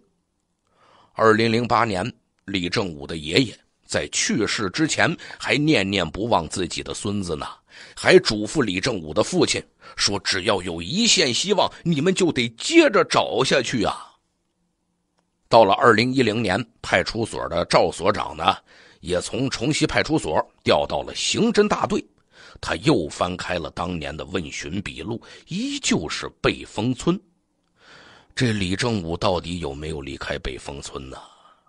二零零八年，李正武的爷爷在去世之前还念念不忘自己的孙子呢，还嘱咐李正武的父亲说：“只要有一线希望，你们就得接着找下去啊。”到了二零一零年，派出所的赵所长呢。也从重西派出所调到了刑侦大队，他又翻开了当年的问询笔录，依旧是北峰村。这李正武到底有没有离开北峰村呢？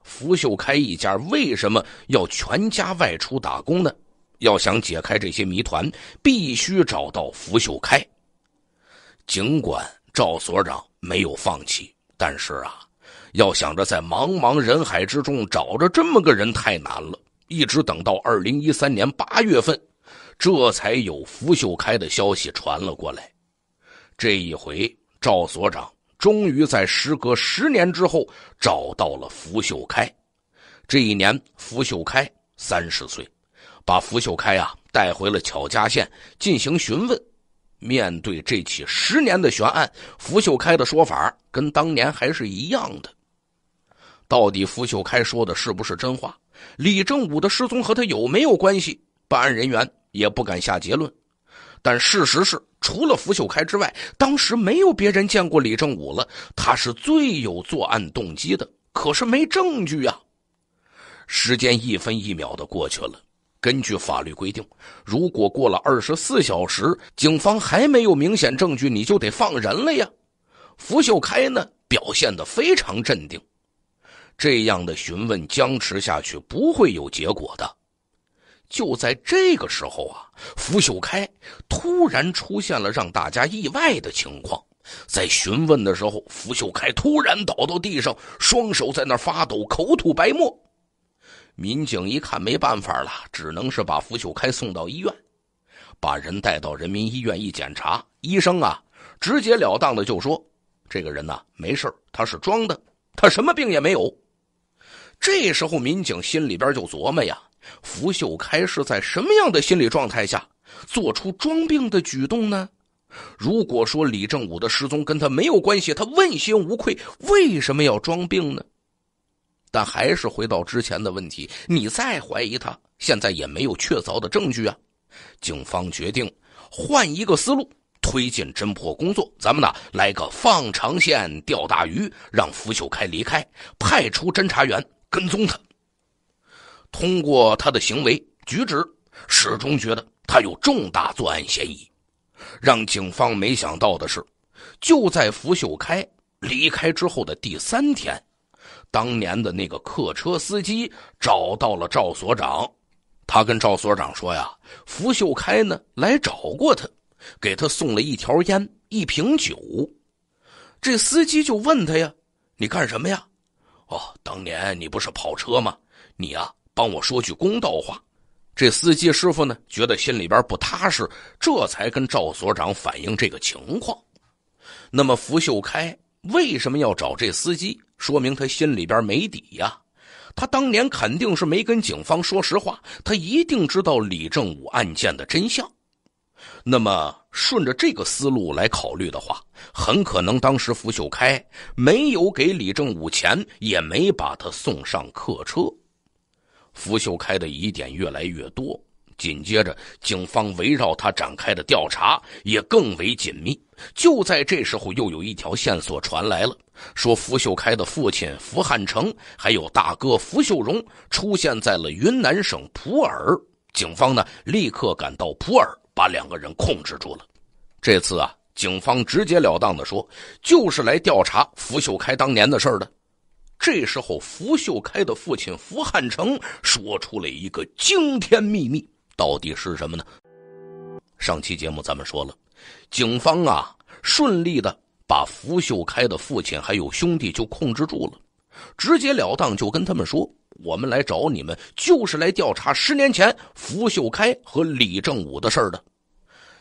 福秀开一家为什么要全家外出打工呢？要想解开这些谜团，必须找到福秀开。尽管赵所长没有放弃，但是啊。要想着在茫茫人海之中找着这么个人太难了，一直等到二零一三年八月份，这才有福秀开的消息传了过来。这一回，赵所长终于在时隔十年之后找到了福秀开。这一年，福秀开三十岁，把福秀开啊带回了巧家县进行询问。面对这起十年的悬案，福秀开的说法跟当年还是一样的。到底福秀开说的是不是真话？李正武的失踪和他有没有关系？办案人员也不敢下结论。但事实是，除了福秀开之外，当时没有别人见过李正武了。他是最有作案动机的，可是没证据啊！时间一分一秒的过去了。根据法律规定，如果过了二十四小时，警方还没有明显证据，你就得放人了呀。福秀开呢，表现的非常镇定。这样的询问僵持下去不会有结果的。就在这个时候啊，福秀开突然出现了让大家意外的情况。在询问的时候，福秀开突然倒到地上，双手在那发抖，口吐白沫。民警一看没办法了，只能是把福秀开送到医院，把人带到人民医院一检查，医生啊直截了当的就说：“这个人呢没事他是装的，他什么病也没有。”这时候，民警心里边就琢磨呀：“福秀开是在什么样的心理状态下做出装病的举动呢？如果说李正武的失踪跟他没有关系，他问心无愧，为什么要装病呢？”但还是回到之前的问题，你再怀疑他，现在也没有确凿的证据啊。警方决定换一个思路推进侦破工作，咱们呢来个放长线钓大鱼，让福秀开离开，派出侦查员。跟踪他，通过他的行为举止，始终觉得他有重大作案嫌疑。让警方没想到的是，就在福秀开离开之后的第三天，当年的那个客车司机找到了赵所长。他跟赵所长说：“呀，福秀开呢来找过他，给他送了一条烟、一瓶酒。”这司机就问他：“呀，你干什么呀？”哦，当年你不是跑车吗？你呀，帮我说句公道话。这司机师傅呢，觉得心里边不踏实，这才跟赵所长反映这个情况。那么，福秀开为什么要找这司机？说明他心里边没底呀。他当年肯定是没跟警方说实话，他一定知道李正武案件的真相。那么。顺着这个思路来考虑的话，很可能当时福秀开没有给李正武钱，也没把他送上客车。福秀开的疑点越来越多，紧接着警方围绕他展开的调查也更为紧密。就在这时候，又有一条线索传来了，说福秀开的父亲福汉成还有大哥福秀荣出现在了云南省普洱。警方呢，立刻赶到普洱。把两个人控制住了，这次啊，警方直截了当的说，就是来调查福秀开当年的事儿的。这时候，福秀开的父亲福汉成说出了一个惊天秘密，到底是什么呢？上期节目咱们说了，警方啊顺利的把福秀开的父亲还有兄弟就控制住了，直截了当就跟他们说。我们来找你们，就是来调查十年前福秀开和李正武的事儿的。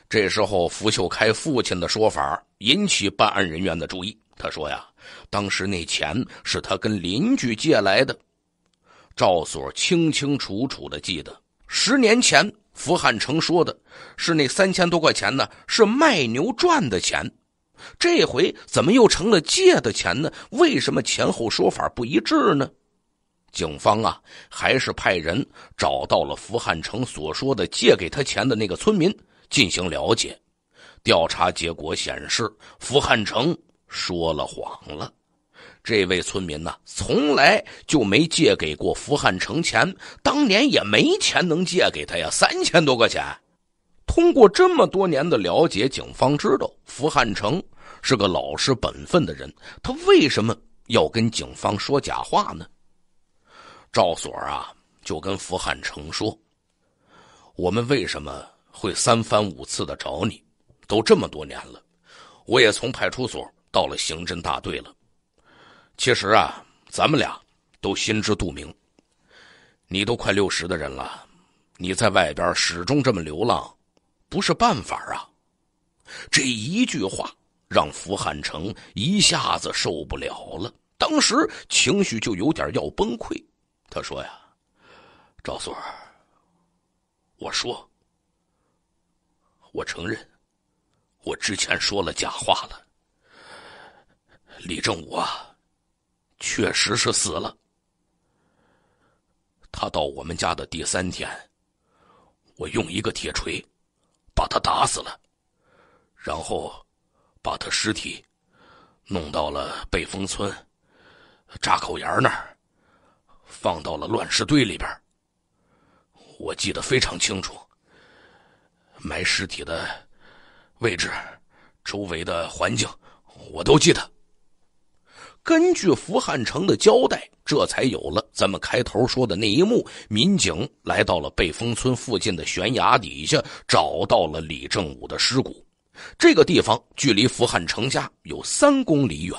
这时候，福秀开父亲的说法引起办案人员的注意。他说：“呀，当时那钱是他跟邻居借来的。”赵所清清楚楚的记得，十年前福汉成说的是那三千多块钱呢是卖牛赚的钱，这回怎么又成了借的钱呢？为什么前后说法不一致呢？警方啊，还是派人找到了福汉成所说的借给他钱的那个村民进行了解。调查结果显示，福汉成说了谎了。这位村民呢，从来就没借给过福汉成钱，当年也没钱能借给他呀，三千多块钱。通过这么多年的了解，警方知道福汉成是个老实本分的人，他为什么要跟警方说假话呢？赵所啊，就跟福汉成说：“我们为什么会三番五次的找你？都这么多年了，我也从派出所到了刑侦大队了。其实啊，咱们俩都心知肚明。你都快六十的人了，你在外边始终这么流浪，不是办法啊！”这一句话让福汉成一下子受不了了，当时情绪就有点要崩溃。他说：“呀，赵锁儿，我说，我承认，我之前说了假话了。李正武啊，确实是死了。他到我们家的第三天，我用一个铁锤把他打死了，然后把他尸体弄到了北风村闸口沿那儿。”放到了乱石堆里边我记得非常清楚，埋尸体的位置、周围的环境，我都记得。根据福汉城的交代，这才有了咱们开头说的那一幕。民警来到了北封村附近的悬崖底下，找到了李正武的尸骨。这个地方距离福汉城家有三公里远，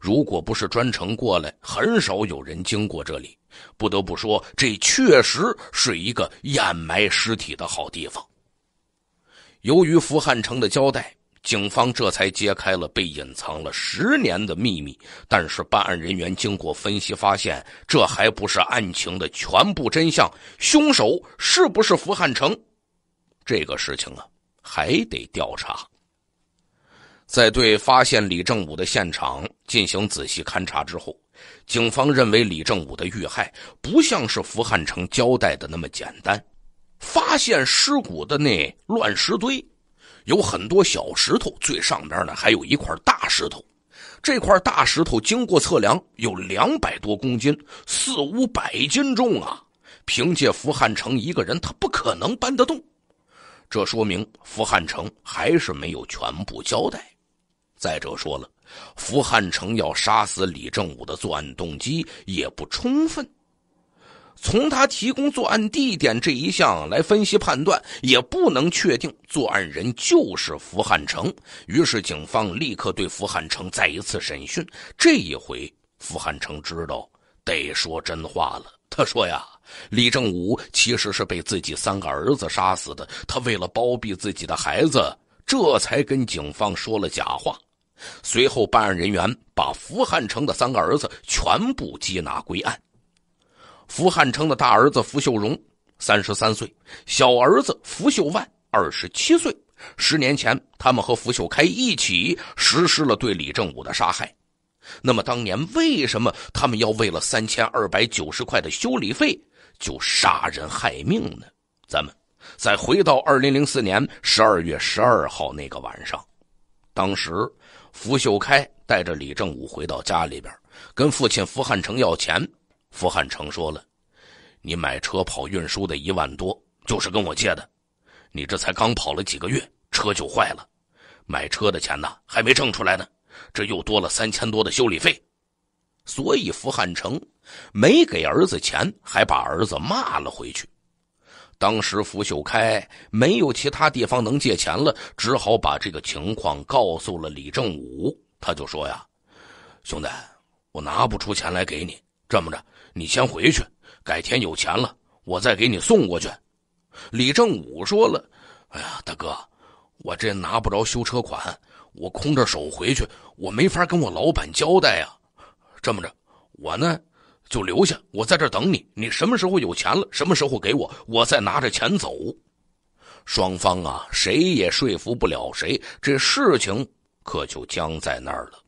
如果不是专程过来，很少有人经过这里。不得不说，这确实是一个掩埋尸体的好地方。由于福汉城的交代，警方这才揭开了被隐藏了十年的秘密。但是，办案人员经过分析发现，这还不是案情的全部真相。凶手是不是福汉城，这个事情啊，还得调查。在对发现李正武的现场进行仔细勘查之后，警方认为李正武的遇害不像是福汉成交代的那么简单。发现尸骨的那乱石堆，有很多小石头，最上边呢还有一块大石头。这块大石头经过测量有两百多公斤，四五百斤重啊！凭借福汉成一个人，他不可能搬得动。这说明福汉成还是没有全部交代。再者说了，福汉成要杀死李正武的作案动机也不充分，从他提供作案地点这一项来分析判断，也不能确定作案人就是福汉成。于是警方立刻对福汉成再一次审讯。这一回，福汉成知道得说真话了。他说：“呀，李正武其实是被自己三个儿子杀死的。他为了包庇自己的孩子，这才跟警方说了假话。”随后，办案人员把福汉城的三个儿子全部缉拿归案。福汉城的大儿子福秀荣三十三岁，小儿子福秀万二十七岁。十年前，他们和福秀开一起实施了对李正武的杀害。那么，当年为什么他们要为了三千二百九十块的修理费就杀人害命呢？咱们再回到二零零四年十二月十二号那个晚上，当时。福秀开带着李正武回到家里边，跟父亲福汉成要钱。福汉成说了：“你买车跑运输的一万多，就是跟我借的。你这才刚跑了几个月，车就坏了，买车的钱呐还没挣出来呢，这又多了三千多的修理费。”所以福汉成没给儿子钱，还把儿子骂了回去。当时，福秀开没有其他地方能借钱了，只好把这个情况告诉了李正武。他就说：“呀，兄弟，我拿不出钱来给你，这么着，你先回去，改天有钱了，我再给你送过去。”李正武说了：“哎呀，大哥，我这拿不着修车款，我空着手回去，我没法跟我老板交代啊。这么着，我呢？”就留下，我在这等你。你什么时候有钱了，什么时候给我，我再拿着钱走。双方啊，谁也说服不了谁，这事情可就僵在那儿了。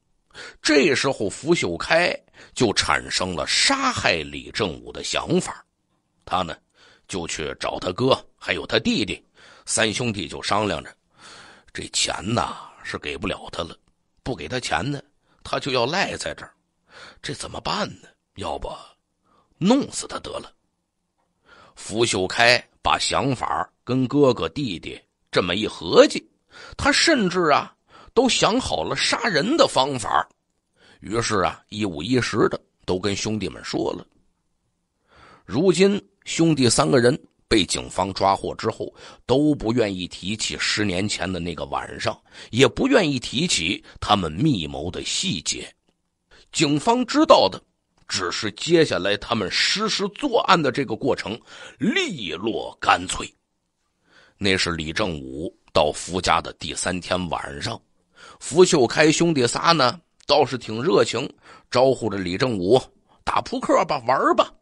这时候，福秀开就产生了杀害李正武的想法。他呢，就去找他哥，还有他弟弟，三兄弟就商量着：这钱呐，是给不了他了。不给他钱呢，他就要赖在这儿，这怎么办呢？要不，弄死他得了。福秀开把想法跟哥哥弟弟这么一合计，他甚至啊都想好了杀人的方法，于是啊一五一十的都跟兄弟们说了。如今兄弟三个人被警方抓获之后，都不愿意提起十年前的那个晚上，也不愿意提起他们密谋的细节。警方知道的。只是接下来他们实施作案的这个过程，利落干脆。那是李正武到福家的第三天晚上，福秀开兄弟仨呢倒是挺热情，招呼着李正武打扑克吧，玩吧。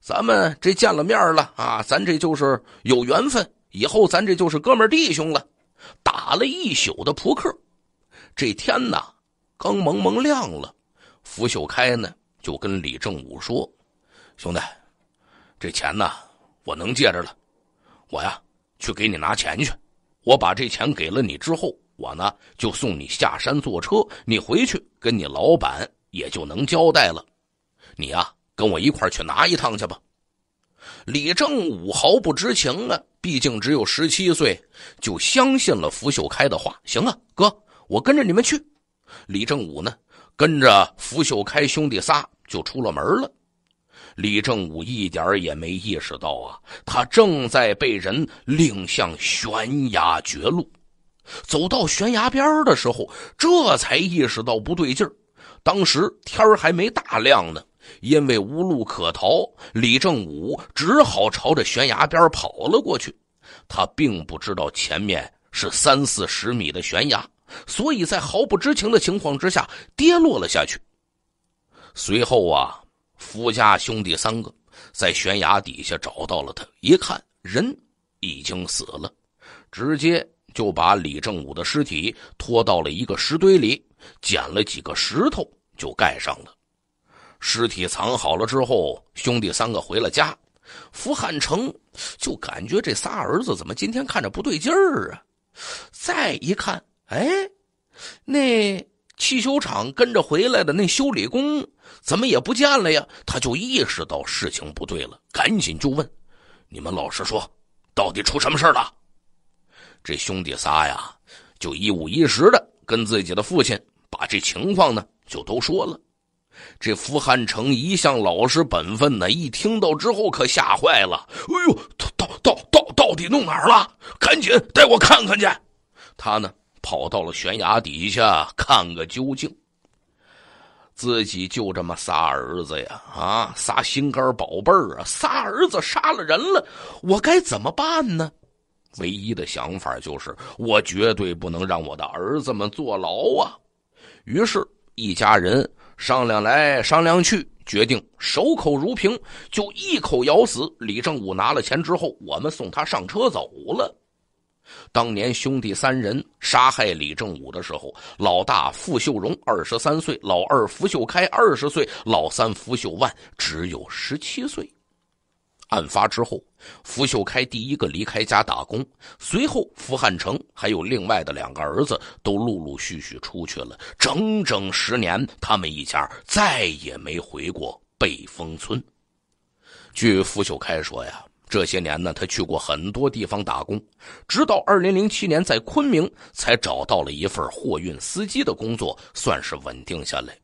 咱们这见了面了啊，咱这就是有缘分，以后咱这就是哥们弟兄了。打了一宿的扑克，这天呐刚蒙蒙亮了，福秀开呢。就跟李正武说：“兄弟，这钱呢，我能借着了。我呀，去给你拿钱去。我把这钱给了你之后，我呢就送你下山坐车。你回去跟你老板也就能交代了。你呀，跟我一块去拿一趟去吧。”李正武毫不知情啊，毕竟只有十七岁，就相信了福秀开的话。行啊，哥，我跟着你们去。李正武呢？跟着福秀开兄弟仨就出了门了，李正武一点也没意识到啊，他正在被人领向悬崖绝路。走到悬崖边的时候，这才意识到不对劲儿。当时天还没大亮呢，因为无路可逃，李正武只好朝着悬崖边跑了过去。他并不知道前面是三四十米的悬崖。所以在毫不知情的情况之下跌落了下去。随后啊，福家兄弟三个在悬崖底下找到了他，一看人已经死了，直接就把李正武的尸体拖到了一个石堆里，捡了几个石头就盖上了。尸体藏好了之后，兄弟三个回了家，福汉成就感觉这仨儿子怎么今天看着不对劲儿啊？再一看。哎，那汽修厂跟着回来的那修理工怎么也不见了呀？他就意识到事情不对了，赶紧就问：“你们老实说，到底出什么事了？”这兄弟仨呀，就一五一十的跟自己的父亲把这情况呢就都说了。这福汉成一向老实本分呢，一听到之后可吓坏了：“哎呦，到到到到底弄哪儿了？赶紧带我看看去！”他呢。跑到了悬崖底下看个究竟，自己就这么仨儿子呀，啊，仨心肝宝贝儿啊，仨儿子杀了人了，我该怎么办呢？唯一的想法就是，我绝对不能让我的儿子们坐牢啊！于是一家人商量来商量去，决定守口如瓶，就一口咬死李正武拿了钱之后，我们送他上车走了。当年兄弟三人杀害李正武的时候，老大付秀荣二十三岁，老二付秀开二十岁，老三付秀万只有十七岁。案发之后，付秀开第一个离开家打工，随后付汉成还有另外的两个儿子都陆陆续续出去了。整整十年，他们一家再也没回过北峰村。据付秀开说呀。这些年呢，他去过很多地方打工，直到二零零七年在昆明才找到了一份货运司机的工作，算是稳定下来。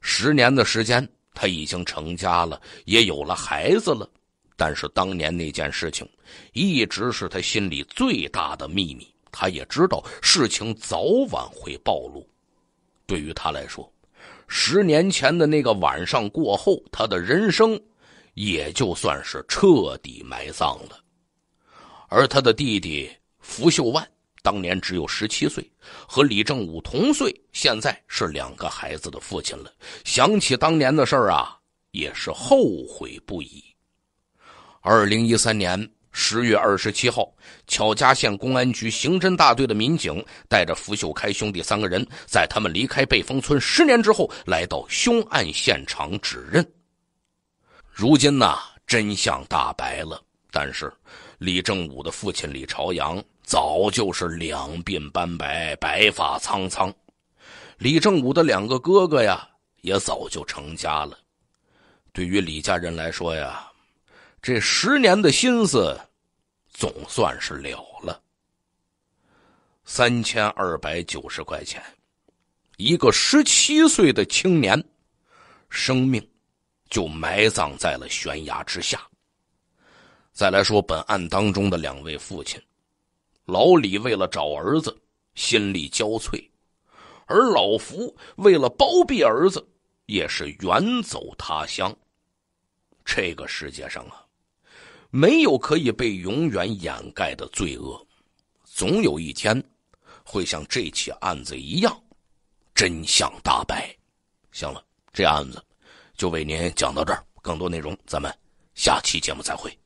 十年的时间，他已经成家了，也有了孩子了。但是当年那件事情，一直是他心里最大的秘密。他也知道事情早晚会暴露。对于他来说，十年前的那个晚上过后，他的人生。也就算是彻底埋葬了，而他的弟弟福秀万当年只有十七岁，和李正武同岁，现在是两个孩子的父亲了。想起当年的事儿啊，也是后悔不已。二零一三年十月二十七号，巧家县公安局刑侦大队的民警带着福秀开兄弟三个人，在他们离开被封村十年之后，来到凶案现场指认。如今呢，真相大白了。但是，李正武的父亲李朝阳早就是两鬓斑白、白发苍苍。李正武的两个哥哥呀，也早就成家了。对于李家人来说呀，这十年的心思，总算是了了。三千二百九十块钱，一个十七岁的青年，生命。就埋葬在了悬崖之下。再来说本案当中的两位父亲，老李为了找儿子，心力交瘁；而老福为了包庇儿子，也是远走他乡。这个世界上啊，没有可以被永远掩盖的罪恶，总有一天会像这起案子一样，真相大白。行了，这案子。就为您讲到这儿，更多内容咱们下期节目再会。